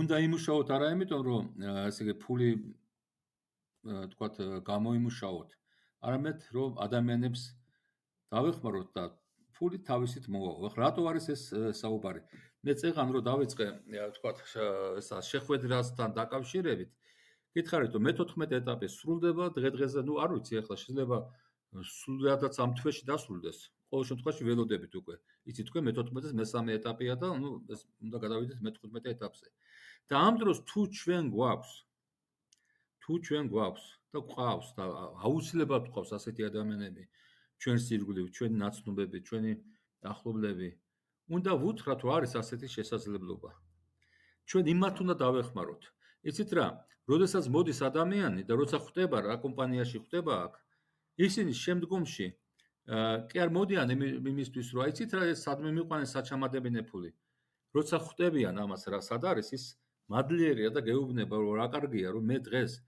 უნდა იმუშაოთ არა იმიტომ რომ ესე იგი ფული თქვათ გამოიმუშაოთ არამედ რომ ადამიანებს დავეხმაროთ და ფული თავისით მოვაო. ახლა რატო არის ეს საუბარი? მე წეღან რომ დავიწყე თქვათ ესა შეხვედრასთან დაკავშირებით. გითხარით რომ მე-14 ეტაპი სრულდება დღე-დღეზე, ნუ არ ვიცი ახლა შეიძლება სრულადაც ამ თვეში დასრულდეს. ყოველ შემთხვევაში ველოდებით უკვე. იცით თქვენ მე-14-ის მესამე ეტაპია და ნუ ეს უნდა გადავიდეს მე-15 ეტაპზე. და ამ დროს თუ ჩვენ გვაქვს თუ ჩვენ გვაქვს და გვყავს და აუცილებლად გვყავს ასეთი ადამიანები ჩვენ სირგული, ჩვენ ნაცნობები, ჩვენი დახლობლები, უნდა ვუთხრათ რა არის ასეთი შესაძლებლობა. ჩვენ იმათ უნდა დავეხმაროთ. იცით რა, როდესაც მოდის ადამიანი და როცა ხვდება რა კომპანიაში ხვდება აქ, ისინი შემდგომში კი არ მოდიან იმისთვის რომ აიცით რა სადმე მიყვანენ საჩამადებინე ფული. როცა ხვდებიან ამას რა სად არის ის მადლიერია და გეუბნება რომ რა კარგია რომ მე დღეს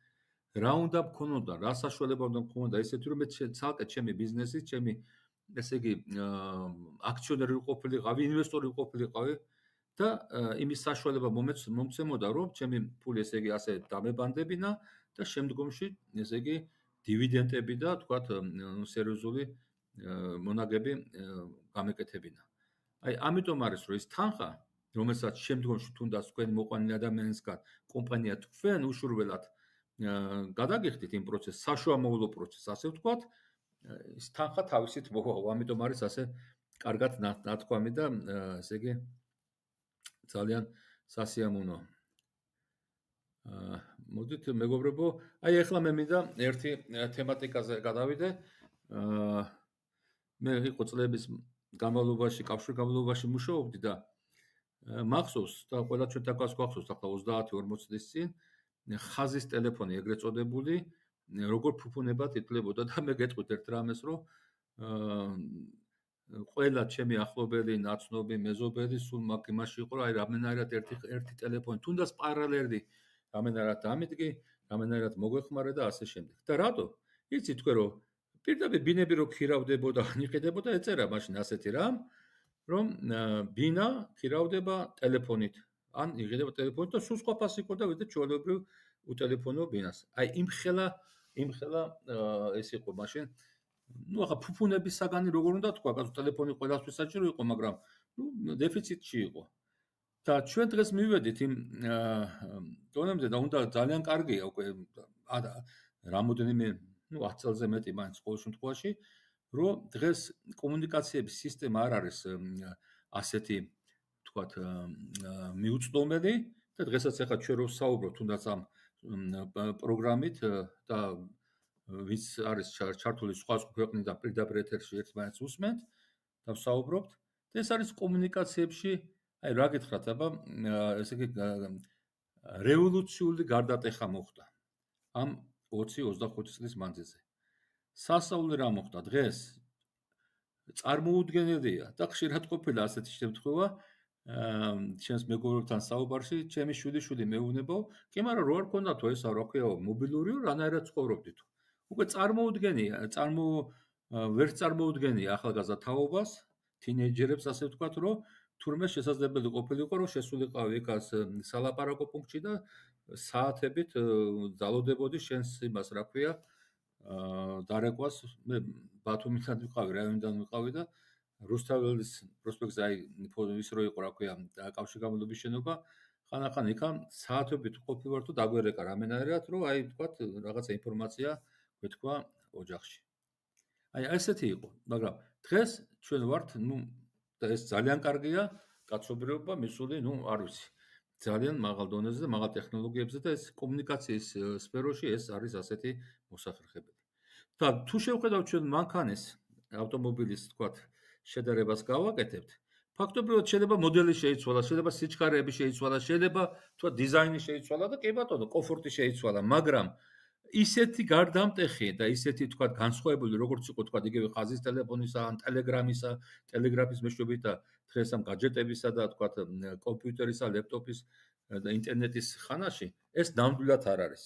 რა უნდა მქონოდა, რა საშუალება უნდა მქონოდა ესეთი რომ მე ცალკე ჩემი ბიზნესი, ჩემი ესე იგი აქციონერი ვიყოფილიყავი, ინვესტორი ვიყოფილიყავი და იმის საშუალება მომცემოდა რომ ჩემი ფული ესე იგი ასე დამებანდებინა და შემდგომში ესე იგი დივიდენდები და თქვა სერიოზული მონაგები გამეკეთებინა. აი ამიტომ არის რომ ეს თანხა რომელსაც შემდგომში თუნდაც თქვენ მოყვანილ ადამიანსგან კომპანია თქვენ უშურველად აა გადაგიხდით იმ პროცესს, საშუამოვლო პროცესს, ასე ვთქვათ, ის თანხა თავისით მოვაო, ამიტომ არის ასე კარგად ნათქვამი და ესე იგი ძალიან სასიამოვნო. აა მოდით მეგობრებო, აი ახლა მე მინდა ერთი თემატიკაზე გადავიდე. აა მე იყო წლების განმავლობაში, კავშირ განმავლობაში მუშაობდი და მახსოვს და ყველა ჩვენ თაკას გვახსოვს ახლა 30-40 წელს წინ აა ხაზის ტელეფონი ეგრეთ წოდებული, როგორ ფუფუნებად ითვლებოდა და მე გეტყვით ერთ რამეს, რომ აა ყველა ჩემი ახლობელი ნაცნობი მეზობელი სულ მაგ იმაში იყო, აი რამენად ერთი ერთი ტელეფონი, თუნდაც პარალელი რამენად ამიდგი, რამენად მოგეხმარე და ასე შემდეგ. და რატო? იცი თქვენ რომ პირდაპირ ბინები რო ქირავდებოდა, ნიყიდებოდა ეწერა მაშინ ასეთი რამ, რომ ბინა ქირავდება ტელეფონით, ან იღებდა ტელეფონს და სულ სხვა ფასი ყოდა ვიდრე ჩვეულებრივ უტელეფონო ბინას. აი იმ ხელა იმ ხელა ეს იყო მაშინ ну ახლა ფუფუნების საგანი როგორ უნდა თქვა, კაცო ტელეფონი ყველასთვის საჭირო იყო, მაგრამ ну дефицитში იყო. და ჩვენ დღეს მივედით იმ დონემდე და უნდა ძალიან კარგია უკვე რამოდენიმე ну 10 წელზე მეტი მაინც ყოველ შემთხვევაში რომ დღეს კომუნიკაციების სისტემა არ არის ასეთი თქვათ მიუწვდომელი და დღესაც ახლა ჩვენ რო საუბრობთ თუნდაც ამ პროგრამით და ვის არის ჩართული სხვა სხვა ქვეყნები და პირდაპირ ეთერში ერთმანეთს უსმენთ და საუბრობთ და ეს არის კომუნიკაციებში აი რა გითხრათ აბა ესე იგი რევოლუციური გარდატეხა მოხდა ამ 20-25 წლის მანძილზე სასწაული რა მოხდა დღეს წარმოუდგენელია და ხშირად ყოფილა ასეთი შემთხვევა, აა ჩემს მეგობრებთან საუბარში ჩემი შვიდი შვიდი მეუბნებო კი მაგრამ რო არ ქონდა თუ ეს რა ქვია მობილური რანაირად ცხოვრობდით უკვე წარმოუდგენია წარმო ვერ წარმოუდგენია ახალგაზრდა თაობას თინეიჯერებს ასე ვთქვათ რომ თურმე შესაძლებელი ყოფილიყო რომ შესულიყავი ეკას სალაპარაკო პუნქტში და საათებით დალოდებოდი შენს იმას რა ქვია აა დარეკვას მე ბათუმიდან ვიყავი რაიონიდან ვიყავი და აა რუსთაველის პროსპექტზე აი ინფორმის რო იყო რა ქვია კავშირგაბმულობის შენობა ხანახან იქა საათებით ყოფილვარ თუ დაგვერეკა რამენადერად რომ აი ვთქვათ რაღაცა ინფორმაცია გვეთქვა ოჯახში აი ესეთი იყო მაგრამ დღეს ჩვენ ვართ ნუ და ეს ძალიან კარგია კაცობრიობა მისული ნუ არ ვიცი ძალიან მაღალ დონეზე და მაღალ ტექნოლოგიებზე და ეს კომუნიკაციის სფეროში ეს არის ასეთი მოსახერხებელი და თუ შევხედავთ ჩვენ მანქანის ავტომობილის თქვათ შედარებას გავაკეთებთ, ფაქტობრივად შეიძლება მოდელი შეიცვალა, შეიძლება სიჩქარეები შეიცვალა, შეიძლება თქვა დიზაინი შეიცვალა და კი ბატონო, კომფორტი შეიცვალა, მაგრამ ისეთი გარდამტეხი და ისეთი თქვა განსხვავებული, როგორც იყო თქვა იგივე ხაზის ტელეფონისა ან ტელეგრამისა, ტელეგრაფის მეშვეობით და დღეს ამ გადჟეტებისა და თქვა კომპიუტერისა, ლეპტოპის და ინტერნეტის ხანაში, ეს ნამდვილად არ არის.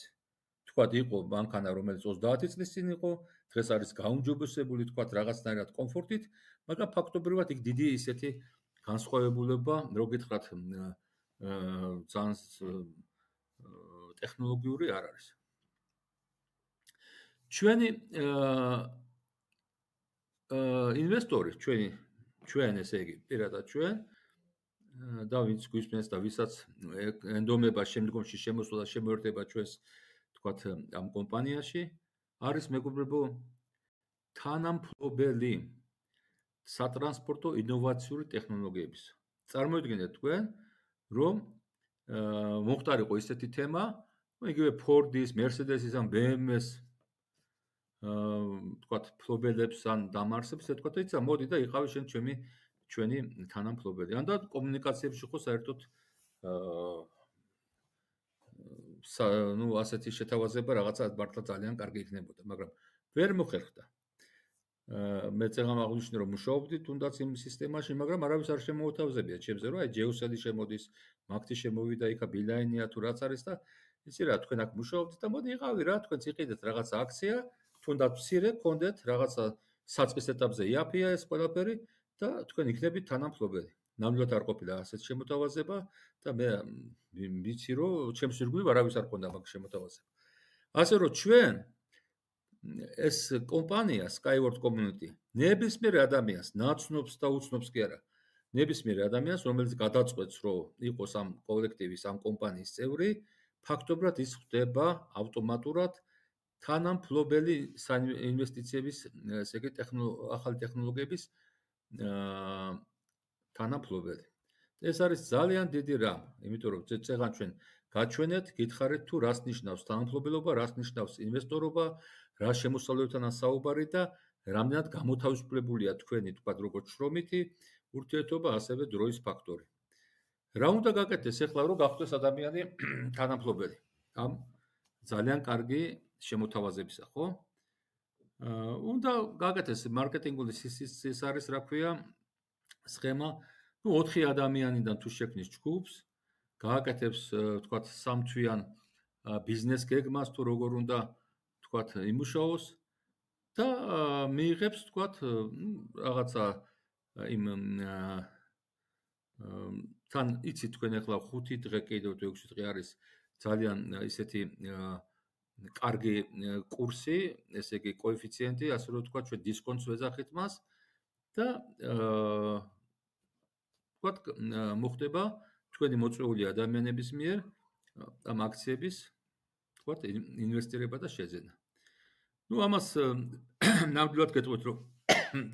თქვა იყო ბანკანა, რომელიც 30 წლის წინ იყო, დღეს არის გაუმჯობესებული თქვა რაღაცნაირად კომფორტით, მაგრამ ფაქტობრივად იქ დიდი ისეთი განსხვავებულობა, რო გითხრათ, აა ძალიან ტექნოლოგიური არ არის. ჩვენი აა აა ინვესტორი, ჩვენი ჩვენ ესე იგი, პირადად ჩვენ და ვინც გვისმენს და ვისაც ენდომება შემდგომში შემოსვლა და შემოერთება ჩვენს თქვათ ამ კომპანიაში არის მეგობრებო თანამფლობელი სატრანსპორტო ინოვაციური ტექნოლოგიების. წარმოიდგინეთ თქვენ, რომ აა მომختارიყო ესეთი თემა, იგივე Ford-ის, Mercedes-ის ან BMW-ის აა თქვათ ფლობელებს ან დამარცხებს, ეს თქვათ, იცა, მოდი და იყავი შენ ჩემი ჩვენი თანამფლობელი. ან და კომუნიკაციებში ხო საერთოდ აა ნუ ასეთი შეთავაზება რაღაცა მართლა ძალიან კარგი იქნებოდა, მაგრამ ვერ მოხერხდა. მე წეღამ აღვნიშნე რომ მუშაობდი თუნდაც იმ სისტემაში, მაგრამ არავის არ შემოუთავზებია ჩემზე რა, აი ჯეუსელი შემოდის, მაქტი შემოვიდა იქა ბილაინია თუ რაც არის და ისე რა, თქვენ აქ მუშაობდით და მოდი იყავი რა, თქვენც იყიდეთ რაღაცა აქცია, თუნდაც მცირე კონდეთ რაღაცა საწყის ეტაპზე იაფია ეს ყველაფერი და თქვენ იქნებით თანამფლობელი. ნამდვილად არ ყოფილა ასეთ შემოთავაზება და მე მიცი რომ ჩემს ირგვლივ არავის არ ყონდა მაგ შემოთავაზება. ასე რომ ჩვენ ეს კომპანია Skyward Community ნებისმიერ ადამიანს ნაცნობს და უცნობს კი არა ნებისმიერ ადამიანს რომელიც გადაწყვეტს რომ იყოს ამ კოლექტივის ამ კომპანიის წევრი ფაქტობრივად ის ხდება ავტომატურად თანამფლობელი ინვესტიციების ესე იგი ახალი ტექნოლოგიების თანამფლობელი ეს არის ძალიან დიდი რამ იმიტომ რომ წეღან ჩვენ გაჩვენეთ გითხარით თუ რას ნიშნავს თანამფლობელობა რას ნიშნავს ინვესტორობა რა შემოსავლებთან ასაუბარი და რამდენად გამოთავისუფლებულია თქვენი თქვა როგორც შრომითი ურთიერთობა ასევე დროის ფაქტორი. რა უნდა გაკეთდეს ახლა რომ გახდეს ადამიანი თანამფლობელი? ამ ძალიან კარგი შემოთავაზებისა, ხო? აა უნდა გაკეთდეს მარკეტინგული სისტემის არის რა ქვია схема, ну 4 ადამიანიდან თუ შექმნის ჯგუფს, გააკეთებს თქვა სამთვიან ბიზნეს გეგმას თუ როგორ უნდა აა ვთქვათ, э, იმუშაოს და э, მიიღებს ვთქვათ, ну, э, რაღაცა იმ თან იცი თქვენ ახლა 5 დღე კიდე თუ 6 დღე არის ძალიან ისეთი კარგი კურსი, ესე იგი კოეფიციენტი, ასე რომ ვთქვათ, ჩვენ დისკონტს ვეძახით მას და აა ვთქვათ, მოხდება თქვენი მოწვეული ადამიანების მიერ ამ აქციების ვთქვათ, ინვესტირება და შეძენა. ну амас намдлат кетвот ро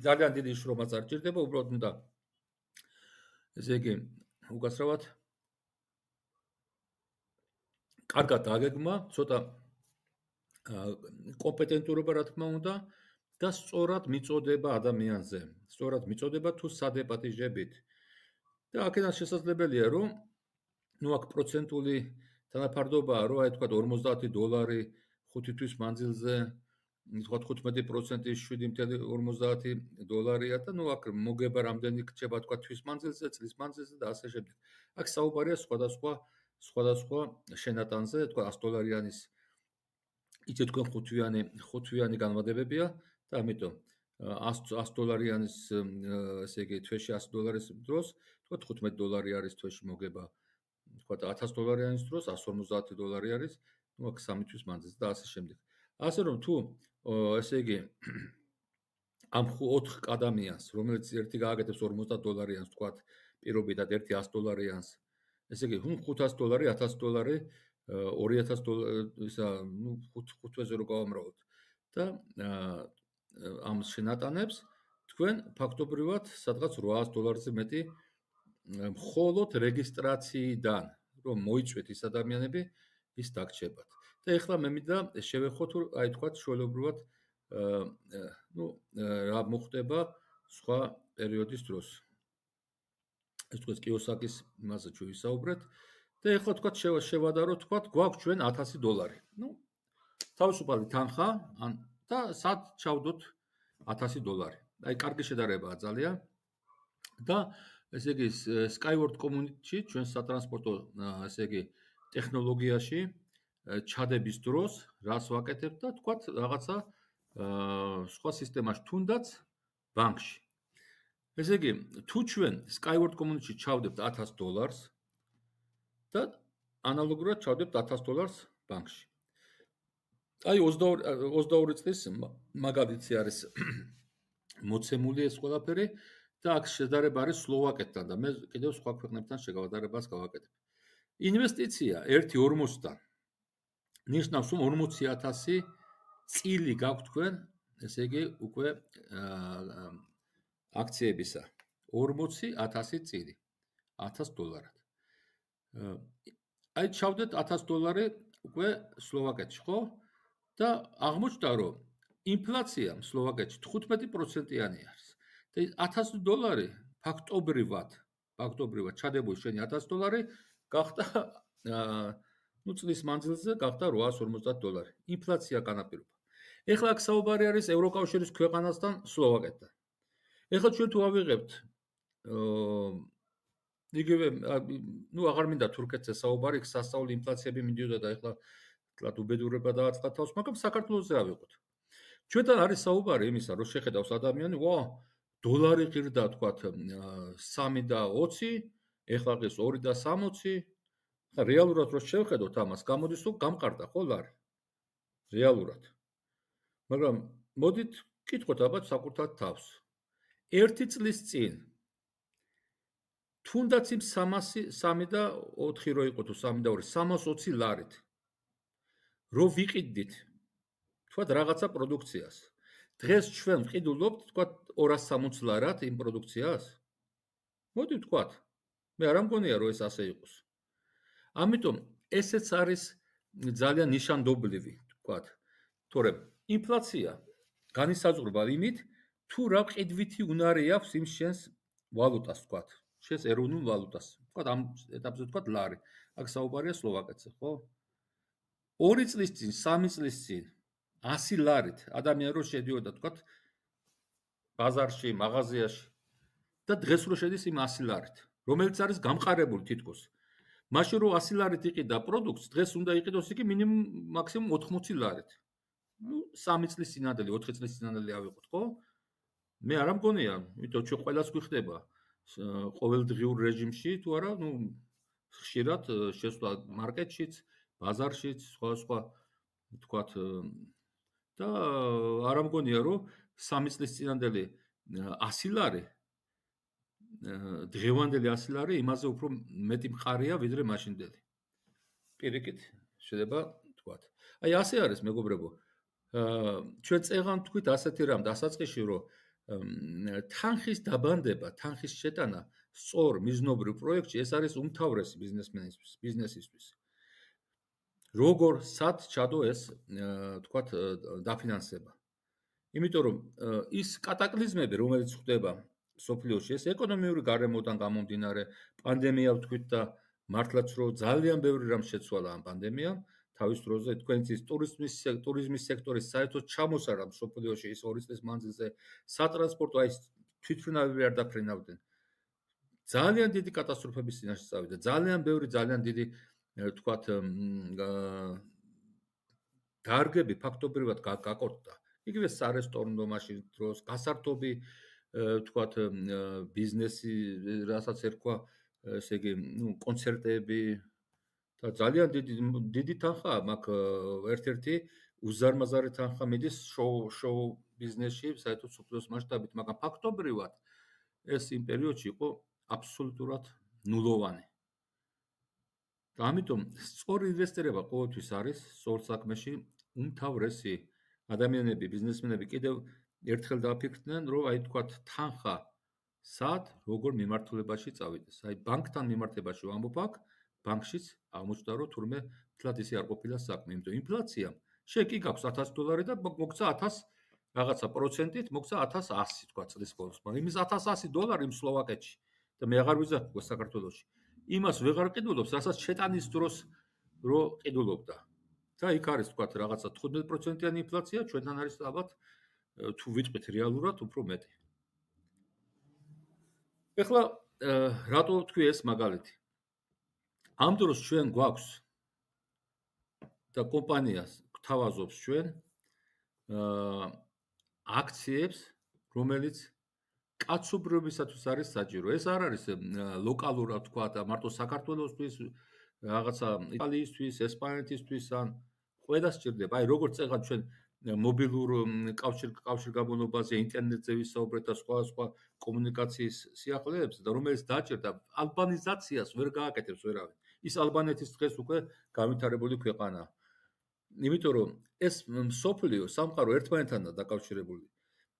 ძალიან დიდი შრომა წარჭირდება უბრალოდ უნდა ესე იგი უკასრავად კარგად დაგეგმა ცოტა კომპეტენტურობა რა თქმა უნდა და სწორად მიწოდება ადამიანზე სწორად მიწოდება თუ სადეპატიჟებით და აქედან შესაძლებელია რომ ну აქ პროცენტული თანაფარდობაა რომ აი თქვა 50 დოლარი 5 თვის მანძილზე თქვა 15% 7.50 დოლარია და ნუ აქ მოგება რამდენი რჩება თქვა თვის მანძილზე, წლის მანძილზე და ასე შემდეგ. აქ საუბარია სხვადასხვა სხვადასხვა შენატანზე, თქვა 100 დოლარიანის იცით თქვენ ხუთვიანი ხუთვიანი განმადებებია და ამიტომ 100 100 დოლარიანის ესე იგი თვეში 100 დოლარის დროს თქვა 15 დოლარი არის თვეში მოგება თქვა 1000 დოლარიანის დროს 150 დოლარი არის ნუ აქ სამი თვის მანძილზე და ასე შემდეგ. ასე რომ თუ ესე იგი ამ 4 კადამიანს, რომელიც ერთი გააკეთებს 50 დოლარიანს, თქვა პირობიდან ერთი 100 დოლარიანს. ესე იგი, ხუმ 500 დოლარი, 1000 დოლარი, 2000 დოლარი, ისა, ну, 5-5-ზე რო გავამრავოთ. და ამ შენატანებს თქვენ ფაქტობრივად სადღაც 800 დოლარზე მეტი მხოლოდ რეგისტრაციიდან, რომ მოიწვეთ ის ადამიანები, ის დაგჭებათ. და ეხლა მე მითხრა შევეხო თუ აი თქვა შეიძლებაობრივად აა ну რა მოხდება სხვა პერიოდის დროს ეს თქვენ კიოსაკის იმაზე შევისაუბრეთ და ეხლა თქვა შევადარო თქვა გვაქვს ჩვენ 1000 დოლარი ну თავისუფალი თანხა ან და სად ჩავდოთ 1000 დოლარი აი კარგი შედარებაა ძალიან და ესე იგი skyward community ჩვენ სატრანსპორტო ესე იგი ტექნოლოგიაში ჩადების დროს რას ვაკეთებ და თქვათ რაღაცა აა სხვა სისტემაში თუნდაც ბანკში. ესე იგი, თუ ჩვენ Skyward Community-ში ჩავდებთ 1000 დოლარს და ანალოგურად ჩავდებთ 1000 დოლარს ბანკში. აი 22 22 წლის მაგალითი არის მოცემული ეს ყველაფერი და აქ შედარება არის სლოვაკეთთან და მე კიდევ სხვა ქვეყნებთან შეგავადარებას გავაკეთებ. ინვესტიცია 1.40-დან 1.40 ნიშნავს რომ 40000 წილი გაქვთ თქვენ, ესე იგი უკვე აქციებისა 40000 წილი 1000 დოლარად. აი ჩავდეთ 1000 დოლარი უკვე სლოვაკეთში, ხო? და აღმოჩნდა რომ ინფლაცია სლოვაკეთში 15%-იანი არის. და 1000 დოლარი ფაქტობრივად ფაქტობრივად ჩადებული შენი 1000 დოლარი გახდა აა ნუ წლის მანძილზე გახდა 850 დოლარი. ინფლაცია განაპირობა. ეხლა აქ საუბარი არის ევროკავშირის ქვეყანასთან სლოვაკეთთან. ეხლა ჩვენ თუ ავიღებთ აა იგივე ნუ აღარ მინდა თურქეთზე საუბარი, იქ სასწაული ინფლაციები მიდიოდა და ეხლა თლა უბედურება დააწყა თავს, მაგრამ საქართველოსზე ავიღოთ. ჩვენთან არის საუბარი იმისა, რომ შეხედავს ადამიანი, ვა, დოლარი ღირდა თქვათ 3.20, ეხლა ეს 2.60, ხა რეალურად რო შევხედოთ ამას, გამოდის თუ გამყარდა ხო ვარ? რეალურად. მაგრამ მოდით კითხოთ ალბათ საკურთად თავს. 1 წლის წინ თუნდაც იმ 300 და 4 რო იყო თუ 3 და 2 320 ლარით რო ვიყიდით თქვა რაღაცა პროდუქციას. დღეს ჩვენ ვყიდულობთ თქვა 260 ლარად იმ პროდუქციას. მოდი თქვა მე არ ამგონია რომ ეს ასე იყოს. ამიტომ ესეც არის ძალიან ნიშანდობლივი, თქვათ. თორემ ინფლაცია განისაზღვრება იმით, თუ რა ყიდვითი უნარი აქვს იმ შენს ვალუტას, თქვათ. შენს ეროვნულ ვალუტას, თქვათ ამ ეტაპზე თქვათ ლარი. აქ საუბარია სლოვაკეთზე, ხო? 2 წლის წინ, 3 წლის წინ 100 ლარით ადამიანი რო შედიოდა, თქვათ, ბაზარში, მაღაზიაში და დღეს რო შედის იმ 100 ლარით, რომელიც არის გამყარებული თითქოს მაშინ რო 100 ლარით იყიდა პროდუქტს, დღეს უნდა იყიდოს იგი მინიმუმ მაქსიმუმ 80 ლარით. ну 3 წლის სინანდელი 4 წლის სინანდელი ავიღოთ ხო მე არ ამგონია ვიტყოდ ჩვენ ყოველას გვხდება ყოველდღიურ რეჟიმში თუ არა ну ხშირად შეცვლა მარკეტშიც ბაზარშიც სხვა სხვა თქვათ და არ ამგონია რომ 3 წლის სინანდელი 100 ლარი დღევანდელი ასლარი იმაზე უფრო მეტი მყარია ვიდრე მაშინდელი. პირიქით შეიძლება თქვათ. აი ასე არის მეგობრებო. აა ჩვენ წეღან თქვით ასეთი რამ დასაწყისში რომ თანხის დაბანდება, თანხის შეტანა სწორ მიზნობრივ პროექტში ეს არის უმთავრესი ბიზნესმენისთვის, ბიზნესისთვის. როგორ სად ჩადო ეს თქვათ დაფინანსება? იმიტომ რომ ის კატაკლიზმები, რომელიც ხდება სოფლიოში ეს ეკონომიური გარემოდან გამომდინარე პანდემია ვთქვით და მართლაც რო ძალიან ბევრი რამ შეცვალა ამ პანდემიამ თავის დროზე თქვენც ის ტურიზმის ტურიზმის სექტორის საერთოდ ჩამოსარა სოფლიოში ის ორი წლის მანძილზე სატრანსპორტო აი თვითფრინავები არ დაფრინავდნენ ძალიან დიდი კატასტროფების წინაშე წავიდა ძალიან ბევრი ძალიან დიდი თქვათ დარგები ფაქტობრივად გაკოტდა იგივე სარესტორნო მაშინ დროს გასართობი ვთქვათ ბიზნესი, რასაც ერქვა, ესე იგი, ну, კონცერტები და ძალიან დიდი დიდი თანხა მაქვს ერთ-ერთი უზარმაზარი თანხა მიდის შოუ შოუ ბიზნესში, საერთოდ სუპერს მასშტაბით, მაგრამ ფაქტობრივად ეს იმ პერიოდში იყო აბსოლუტურად ნულოვანი. და ამიტომ სწორი ინვესტირება ყოველთვის არის სწორ საქმეში, უმთავრესი ადამიანები, ბიზნესმენები კიდევ ერთხელ დაფიქრდნენ, რომ აი თქვა თანხა სად როგორ მიმართულებაში წავიდეს. აი ბანკთან მიმართებაში ვამბობ აქ, ბანკშიც აღმოჩნდა, რომ თურმე თლად ისე არ ყოფილა საქმე, იმიტომ ინფლაცია შეკი გაქვს 1000 დოლარი და მოგცა 1000 რაღაცა პროცენტით, მოგცა 1100 თქვა წლის ბოლოს. მაგრამ იმის 1100 დოლარი სლოვაკეთში და მე აღარ ვიზა საქართველოსში. იმას ვეღარ ყიდულობს, რასაც შეტანის დროს რო ყიდულობდა. და იქ არის თქვა რაღაცა 15%-იანი ინფლაცია, ჩვენთან არის ალბათ თუ ვიტყვით რეალურად უფრო მეტი. ეხლა რატო თქვი ეს მაგალითი? ამ დროს ჩვენ გვაქვს და კომპანიას გვთავაზობს ჩვენ აა აქციებს, რომელიც კაცობრიობისათვის არის საჭირო. ეს არ არის ლოკალურად თქვა და მარტო საქართველოსთვის რაღაცა იტალიისთვის, ესპანეთისთვის ან ყველა სჭირდება. აი როგორც წეღა ჩვენ მობილურ კავშირ კავშირგაბმულობაზე ინტერნეტზე ვისაუბრეთ და სხვა სხვა კომუნიკაციის სიახლეებს და რომელიც დაჭერდა ალბანიზაციას ვერ გააკეთებს ვერავინ. ის ალბანეთის დღეს უკვე გამითარებული ქვეყანა. იმიტომ რომ ეს სოფლიო სამყარო ერთმანეთთან დაკავშირებული.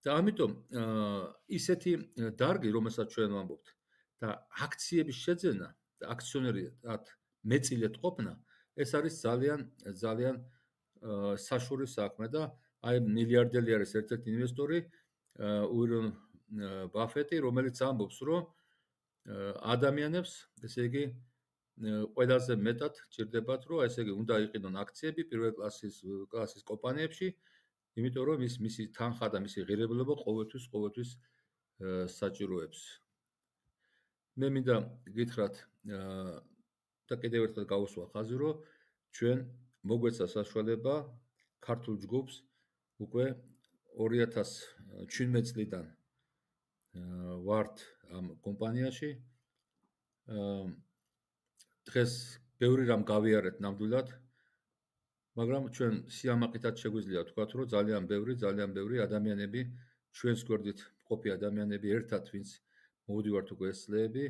და ამიტომ ისეთი დარგი რომელსაც ჩვენ ვამბობთ და აქციების შეძენა და აქციონერად მეწილეთ ყოფნა ეს არის ძალიან ძალიან აა საშორის საქმე და აი მილიარდელი არის ერთ-ერთი ინვესტორი უირონ ბაფეტი რომელიც ამბობს რომ ადამიანებს ესე იგი ყველაზე მეტად ჭირდებათ რომ ესე იგი უნდა იყიდონ აქციები პირველ კლასის კლასის კომპანიებში იმიტომ რომ ის მისი თანხა და მისი ღირებულება ყოველთვის ყოველთვის საჭიროებს მე მინდა გითხრათ და კიდევ ერთხელ გავუსვა ხაზი რომ ჩვენ მოგვეცა საშუალება ქართულ ჯგუფს უკვე 2017 წლიდან ვართ ამ კომპანიაში. დღეს ბევრი რამ გავიარეთ ნამდვილად, მაგრამ ჩვენ სიამაყითაც შეგვიძლია ვთქვათ, რომ ძალიან ბევრი, ძალიან ბევრი ადამიანები ჩვენს გვერდით ყოფი ადამიანები ერთად ვინც მოვიდივართ უკვე ეს წლები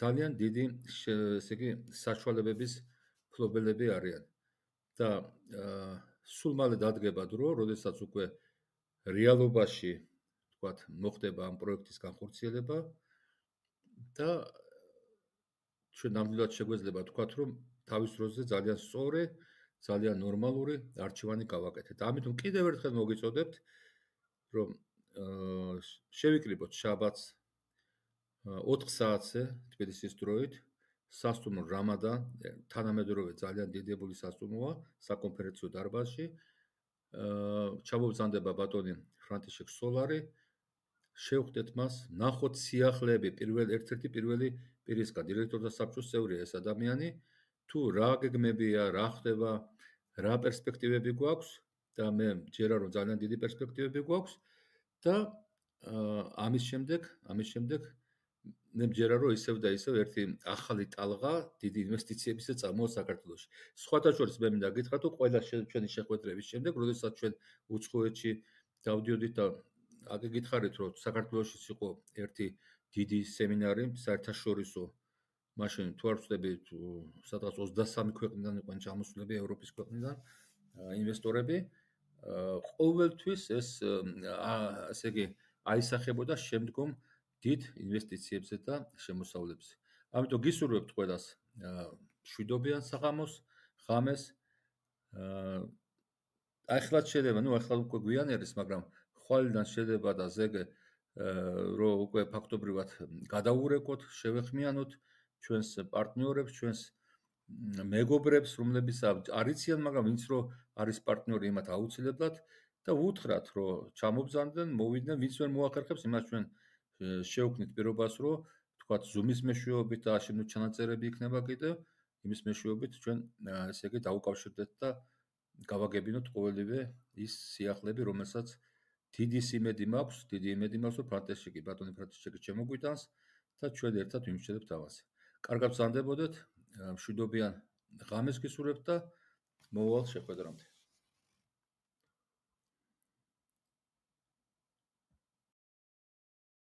ძალიან დიდი ესე იგი საშუალებების ფლობელები არიან და სულ მალე დადგება დრო, როდესაც უკვე რეალობაში ვთქვათ, მოხდება ამ პროექტის განხორციელება და ჩვენ ამბულად შეგვეძლება ვთქვათ, რომ თავის როზე ძალიან სწორი, ძალიან ნორმალური არქივანი გავაკეთეთ. ამიტომ კიდევ ერთხელ მოგიწოდებთ, რომ შევიკრიბოთ შაბათს 4 საათზე თბილისის დროით სასტუმრო რამადა თანამედროვე ძალიან დიდებული სასტუმროა საკონფერენციო დარბაზში აა ჩამოვზანდება ბატონი ფრანტიშეკ სოლარი შევხვდეთ მას ნახოთ სიახლეები პირველ ერთ-ერთი პირველი პირისკა დირექტორთა საბჭოს წევრია ეს ადამიანი თუ რა გეგმებია რა ხდება რა პერსპექტივები გვაქვს და მე ჯერა რომ ძალიან დიდი პერსპექტივები გვაქვს და ამის შემდეგ ამის შემდეგ ნებჯერა რომ ისევ და ისევ ერთი ახალი ტალღა დიდი ინვესტიციების წამოს საქართველოს. სხვათა შორის მე მინდა გითხრა თუ ყველა ჩვენი შეხვედრების შემდეგ, როდესაც ჩვენ უცხოეთში დავდიოდით და აგი გითხარით რომ საქართველოსიც იყო ერთი დიდი სემინარი საერთაშორისო მაშინ თუ არ ვწდები სადღაც 23 ქვეყნიდან იყვნენ ჩამოსულები ევროპის ქვეყნიდან ინვესტორები ყოველთვის ეს ასე იგი აისახებოდა შემდგომ დიდ ინვესტიციებზე და შემოსავლებზე. ამიტომ გისურვებთ ყველას მშვიდობიან საღამოს, ღამეს. აა ახლა შეიძლება, ну, ახლა უკვე გვიანი არის, მაგრამ ხვალიდან შეიძლება და ზეგ რო უკვე ფაქტობრივად გადაურეკოთ, შევეხმიანოთ ჩვენს პარტნიორებს, ჩვენს მეგობრებს, რომლებიც არიციან, მაგრამ ვინც რო არის პარტნიორი, იმათ აუცილებლად და უთხრათ, რომ ჩამობზანდნენ, მოვიდნენ, ვინც ვერ მოახერხებს, იმას ჩვენ შევქნით პირობას, რომ თქვათ Zoom-ის მეშვეობით და შემდეგ ჩანაწერები იქნება კიდე იმის მეშვეობით ჩვენ ესე იგი დაუკავშირდეთ და გავაგებინოთ ყოველივე ის სიახლეები, რომელსაც დიდი სიმედი მაქვს, დიდი იმედი მაქვს, რომ ფანტასტიკი ბატონი ფანტასტიკი შემოგვიტანს და ჩვენ ერთად ვიმშვიდობთ ამას. კარგად ზანდებოდეთ, მშვიდობიან ღამეს გისურვებთ და მოვალ შეხვედრამდე.